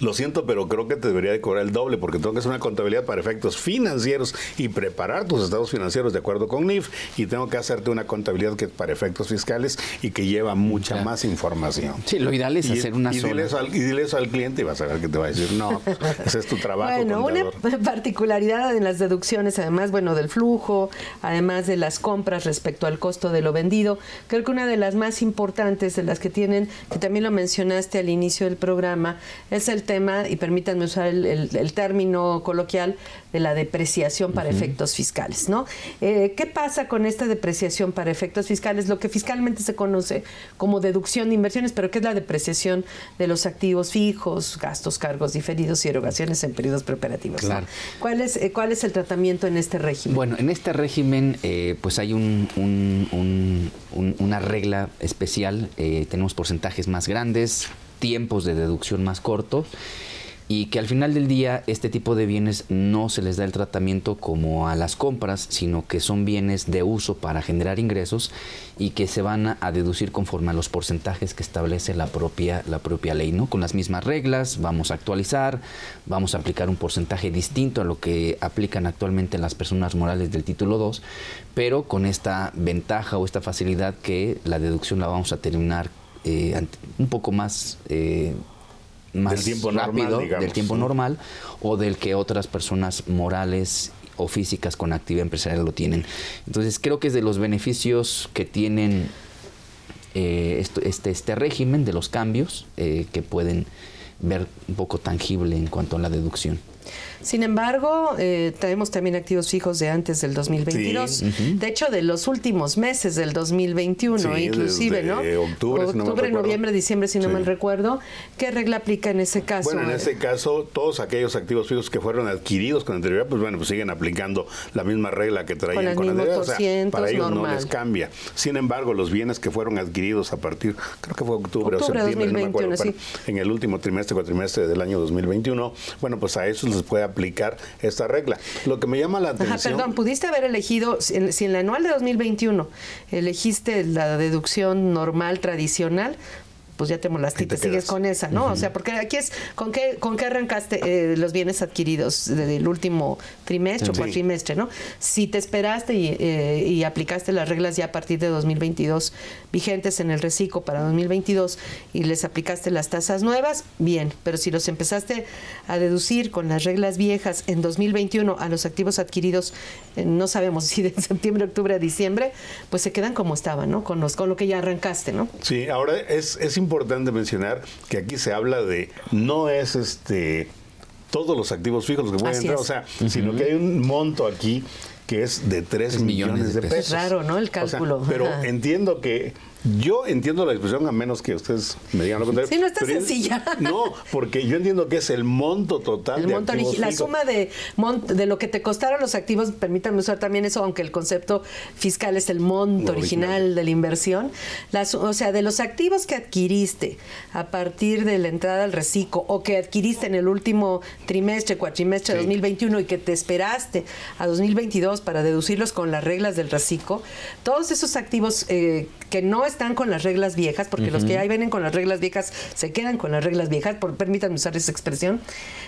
lo siento, pero creo que te debería de cobrar el doble porque tengo que hacer una contabilidad para efectos financieros y preparar tus estados financieros de acuerdo con NIF y tengo que hacerte una contabilidad que para efectos fiscales y que lleva mucha más información. Sí, lo ideal es hacer una y sola. eso y dile eso al cliente y vas a ver que te va a decir, no, ese pues, es tu trabajo. Bueno, una particularidad en las deducciones, además, bueno, del flujo, además de las compras respecto al costo de lo vendido, creo que una de las más importantes de las que tienen, que también lo mencionaste al inicio del programa, es el tema, y permítanme usar el, término coloquial, de la depreciación para efectos fiscales, ¿no? Eh, ¿Qué pasa con esta depreciación para efectos fiscales? Lo que fiscalmente se conoce como deducción de inversiones, pero que es la depreciación de los activos fijos, gastos, cargos diferidos y erogaciones en periodos preparativos. ¿Cuál, es, eh, ¿Cuál es el tratamiento en este régimen? Bueno, en este régimen, eh, pues hay un, una regla especial, tenemos porcentajes más grandes, tiempos de deducción más cortos y que al final del día este tipo de bienes no se les da el tratamiento como a las compras, sino que son bienes de uso para generar ingresos y que se van a, deducir conforme a los porcentajes que establece la propia, la propia ley, ¿no? Con las mismas reglas, vamos a actualizar, vamos a aplicar un porcentaje distinto a lo que aplican actualmente las personas morales del título 2, pero con esta ventaja o esta facilidad que la deducción la vamos a terminar eh, un poco más... Eh, más tiempo rápido del tiempo normal o del que otras personas morales o físicas con actividad empresarial lo tienen. Entonces creo que es de los beneficios que tienen eh, este, este régimen de los cambios que pueden ver un poco tangible en cuanto a la deducción. Sin embargo, eh, tenemos también activos fijos de antes del 2022. De hecho, de los últimos meses del 2021, inclusive, ¿no? Octubre, noviembre, diciembre, si no mal recuerdo. ¿Qué regla aplica en ese caso? Bueno, en ese caso, todos aquellos activos fijos que fueron adquiridos con anterioridad, pues bueno, pues siguen aplicando la misma regla que traían con, anterioridad. para ellos no les cambia. Sin embargo, los bienes que fueron adquiridos a partir, creo que fue octubre, o septiembre, no me acuerdo, en el último trimestre, cuatrimestre del año 2021, bueno, pues a esos les puede aplicar aplicar esta regla. Lo que me llama la atención... perdón, pudiste haber elegido, si en, si la anual de 2021 elegiste la deducción normal, tradicional, pues ya te molaste y te, sigues con esa, ¿no? O sea, porque aquí es, ¿con qué, con qué arrancaste eh, los bienes adquiridos del último trimestre o cuatrimestre, ¿no? Si te esperaste eh, y, aplicaste las reglas ya a partir de 2022 vigentes en el reciclo para 2022 y les aplicaste las tasas nuevas, bien, pero si los empezaste a deducir con las reglas viejas en 2021 a los activos adquiridos, eh, no sabemos si de septiembre, octubre a diciembre, pues se quedan como estaban, ¿no? Con, lo que ya arrancaste, ¿no? Sí, ahora es, es importante importante mencionar que aquí se habla de, no es este todos los activos fijos los que pueden entrar, o sea, sino que hay un monto aquí que es de 3, millones, de pesos. Es raro, ¿no? El cálculo. pero entiendo que yo entiendo la expresión, a menos que ustedes me digan lo contrario. Sí, no está sencilla. no, porque yo entiendo que es el monto total el monto activos La suma de, de lo que te costaron los activos, permítanme usar también eso, aunque el concepto fiscal es el monto original, de la inversión. o sea, de los activos que adquiriste a partir de la entrada al reciclo o que adquiriste en el último trimestre, cuatrimestre de 2021 y que te esperaste a 2022 para deducirlos con las reglas del reciclo, todos esos activos eh, que no están con las reglas viejas, porque los que ya vienen con las reglas viejas se quedan con las reglas viejas, por, permítanme usar esa expresión,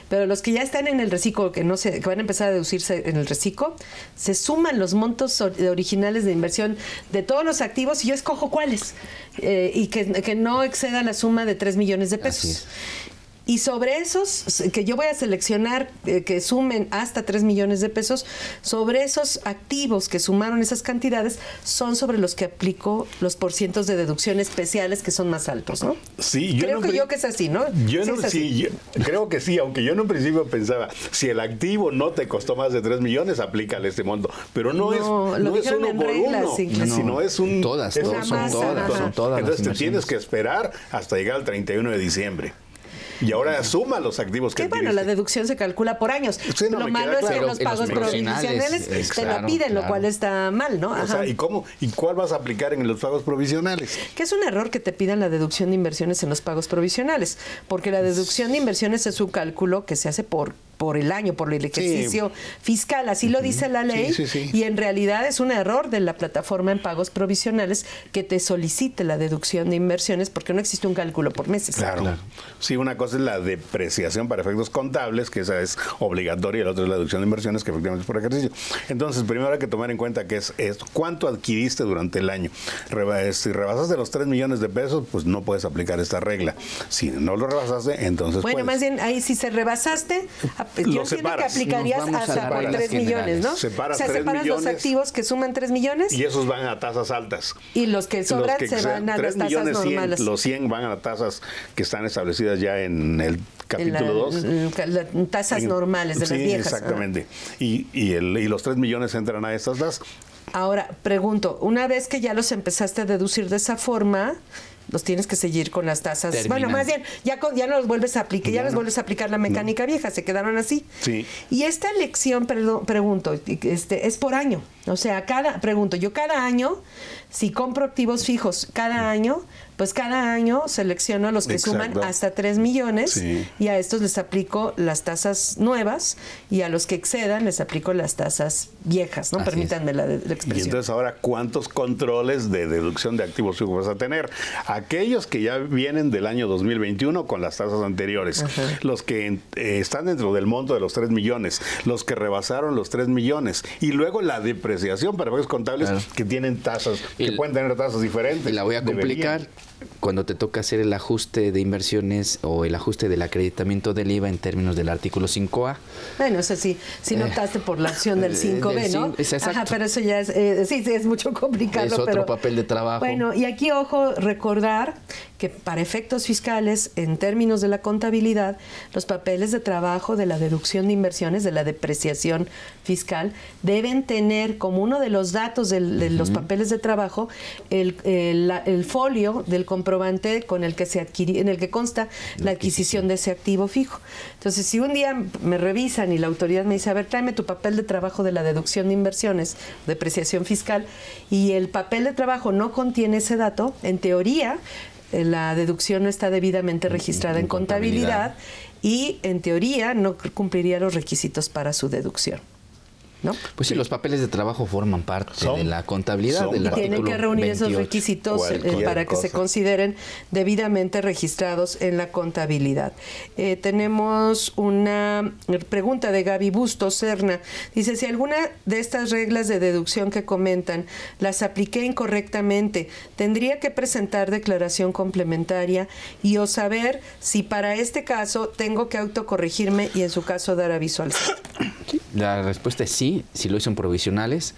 pero los que ya están en el reciclo, que, no se, van a empezar a deducirse en el reciclo, se suman los montos originales de inversión de todos los activos y yo escojo cuáles, eh, y que, no exceda la suma de 3 millones de pesos. Y sobre esos, que yo voy a seleccionar eh, que sumen hasta 3 millones de pesos, sobre esos activos que sumaron esas cantidades, son sobre los que aplico los porcientos de deducción especiales que son más altos, ¿no? Sí, yo creo que yo que es así, ¿no? Yo no, creo que sí, aunque yo en un principio pensaba, si el activo no te costó más de 3 millones, aplícale este monto. Pero no, es, no es uno por uno, sino es un... Todas, todas, son, todas son todas. Entonces te tienes que esperar hasta llegar al 31 de diciembre. Y ahora suma los activos que sí, bueno, la deducción se calcula por años. lo malo es que en los pagos provisionales te la piden, lo cual está mal, ¿no? O sea, ¿y cómo? ¿Y cuál vas a aplicar en los pagos provisionales? Que es un error que te pidan la deducción de inversiones en los pagos provisionales, porque la deducción de inversiones es un cálculo que se hace por por el año, por el ejercicio fiscal, así lo dice la ley, y en realidad es un error de la plataforma en pagos provisionales que te solicite la deducción de inversiones porque no existe un cálculo por meses. Claro. Sí, una cosa es la depreciación para efectos contables, que esa es obligatoria, y la otra es la deducción de inversiones, que efectivamente es por ejercicio. Entonces, primero hay que tomar en cuenta que es, cuánto adquiriste durante el año. Eh, si rebasaste los 3 millones de pesos, pues no puedes aplicar esta regla. Si no lo rebasaste, entonces... Bueno, más bien ahí si se rebasaste, yo entiendo que aplicarías hasta 3 millones, ¿no? Separas o sea, 3 separas millones, los activos que suman 3 millones. Y esos van a tasas altas. Y los que sobran se van a las tasas normales. los 100 van a tasas que están establecidas ya en el capítulo 2. Tasas normales de sí, las viejas. Exactamente. Y, y, el, y los 3 millones entran a estas tasas. Ahora, pregunto, una vez que ya los empezaste a deducir de esa forma, los tienes que seguir con las tasas. Bueno, más bien, ya, ya no los vuelves a aplicar, ya, los vuelves a aplicar la mecánica vieja, se quedaron así. Sí. Y esta elección, pregunto, este, es por año. O sea, cada, pregunto, yo cada año, si compro activos fijos, cada año pues cada año selecciono los que suman hasta 3 millones y a estos les aplico las tasas nuevas y a los que excedan les aplico las tasas viejas, ¿no? Permítanme la, expresión. Y entonces ahora, ¿cuántos controles de deducción de activos vas a tener? Aquellos que ya vienen del año 2021 con las tasas anteriores, los que eh, están dentro del monto de los 3 millones, los que rebasaron los 3 millones y luego la depreciación para los contables que tienen tasas, que pueden tener tasas diferentes. Y la voy a complicar cuando te toca hacer el ajuste de inversiones o el ajuste del acreditamiento del IVA en términos del artículo 5A. Bueno, eso sí, si eh, notaste por la acción del 5B, eh, ¿no? Es exacto. Ajá, pero eso ya es, eh, sí, sí, es mucho complicado. Es otro papel de trabajo. Bueno, y aquí, ojo, recordar que para efectos fiscales, en términos de la contabilidad, los papeles de trabajo de la deducción de inversiones, de la depreciación fiscal, deben tener como uno de los datos de, los papeles de trabajo el, folio del comprobante con el que se en el que consta la adquisición de ese activo fijo. Entonces, si un día me revisan y la autoridad me dice, a ver, tráeme tu papel de trabajo de la deducción de inversiones, depreciación fiscal, y el papel de trabajo no contiene ese dato, en teoría, eh, la deducción no está debidamente registrada en contabilidad y en teoría no cumpliría los requisitos para su deducción. Pues sí, los papeles de trabajo forman parte de la contabilidad del Tienen que reunir esos requisitos eh, para que se consideren debidamente registrados en la contabilidad. Eh, tenemos una pregunta de Gaby Busto Cerna. Dice, si alguna de estas reglas de deducción que comentan las apliqué incorrectamente, ¿tendría que presentar declaración complementaria y o saber si para este caso tengo que autocorregirme y en su caso dar aviso al Sí, la respuesta es sí, si lo hizo en provisionales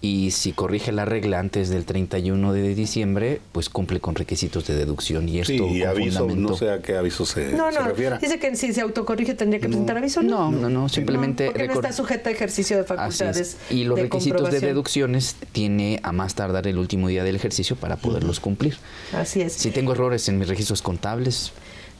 y si corrige la regla antes del 31 de diciembre, pues cumple con requisitos de deducción y esto sí, y aviso, no sé a qué aviso se, no, no, Dice que si se autocorrige tendría que presentar aviso. No, no, no, simplemente porque no está sujeta a ejercicio de facultades. Y los requisitos de deducciones tiene a más tardar el último día del ejercicio para poderlos cumplir. Así es. Si tengo errores en mis registros contables,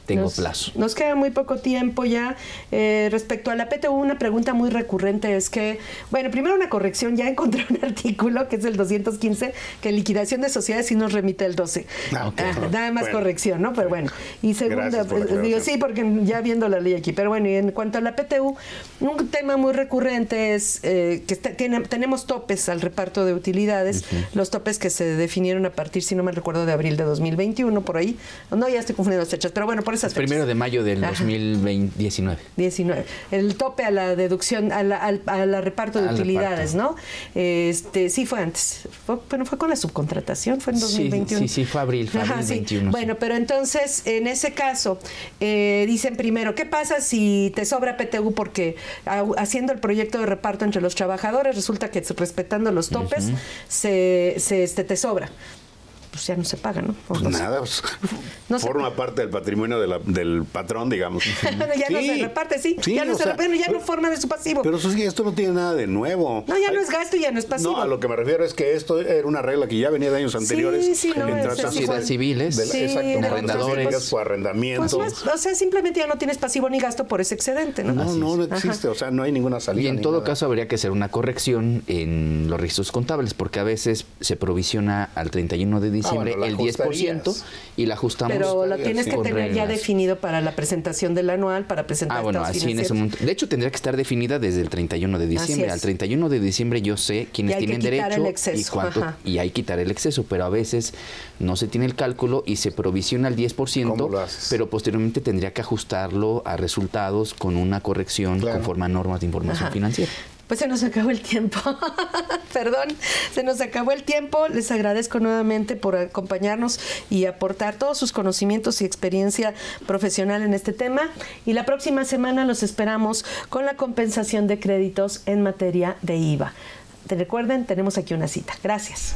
tengo plazo. Nos queda muy poco tiempo ya. Eh, respecto a la PTU, una pregunta muy recurrente es que, bueno, primero una corrección, ya encontré un artículo que es el 215, que liquidación de sociedades y nos remite el 12. Ah, ah, nada más corrección, ¿no? Pero bueno. Y segunda, pues, digo, sí, porque ya viendo la ley aquí, pero bueno, y en cuanto a la PTU, un tema muy recurrente es eh, que tenemos topes al reparto de utilidades, los topes que se definieron a partir, si no me recuerdo, de abril de 2021, por ahí. No, ya estoy confundiendo las fechas, pero bueno, por primero de mayo del 2019. 19. El tope a la deducción, a al, reparto de utilidades, ¿no? Este, sí fue antes. Fue, bueno, fue con la subcontratación, fue en 2021. Sí, sí, fue abril, abril 21, Bueno, pero entonces, en ese caso, eh, dicen primero, ¿qué pasa si te sobra PTU? Porque haciendo el proyecto de reparto entre los trabajadores, resulta que pues, respetando los topes, se, este, te sobra pues ya no se paga, ¿no? Pues nada, pues, no forma parte del patrimonio de la, del patrón, digamos. pero ya no se reparte, sí. ya no se reparte, ya no forma de su pasivo. Pero eso sí, esto no tiene nada de nuevo. No, ya no es gasto y ya no es pasivo. No, a lo que me refiero es que esto era una regla que ya venía de años anteriores. Sí, sí, no, en civiles. exacto, arrendadores. o arrendamientos. Pues, pues, o sea, simplemente ya no tienes pasivo ni gasto por ese excedente, ¿no? No, no, existe, o sea, no hay ninguna salida. Y en todo caso habría que hacer una corrección en los registros contables, porque a veces se provisiona al 31 de diciembre el 10% y la ajustamos. Pero lo tienes que tener ya definido para la presentación del anual, para presentar. Ah, bueno, así en ese momento. De hecho, tendría que estar definida desde el 31 de diciembre. Al 31 de diciembre yo sé quiénes tienen derecho y cuánto. Y hay que quitar el exceso, pero a veces no se tiene el cálculo y se provisiona el 10%, pero posteriormente tendría que ajustarlo a resultados con una corrección conforme a normas de información financiera. Pues se nos acabó el tiempo. Perdón, se nos acabó el tiempo. Les agradezco nuevamente por acompañarnos y aportar todos sus conocimientos y experiencia profesional en este tema. Y la próxima semana los esperamos con la compensación de créditos en materia de IVA. Te recuerden, tenemos aquí una cita. Gracias.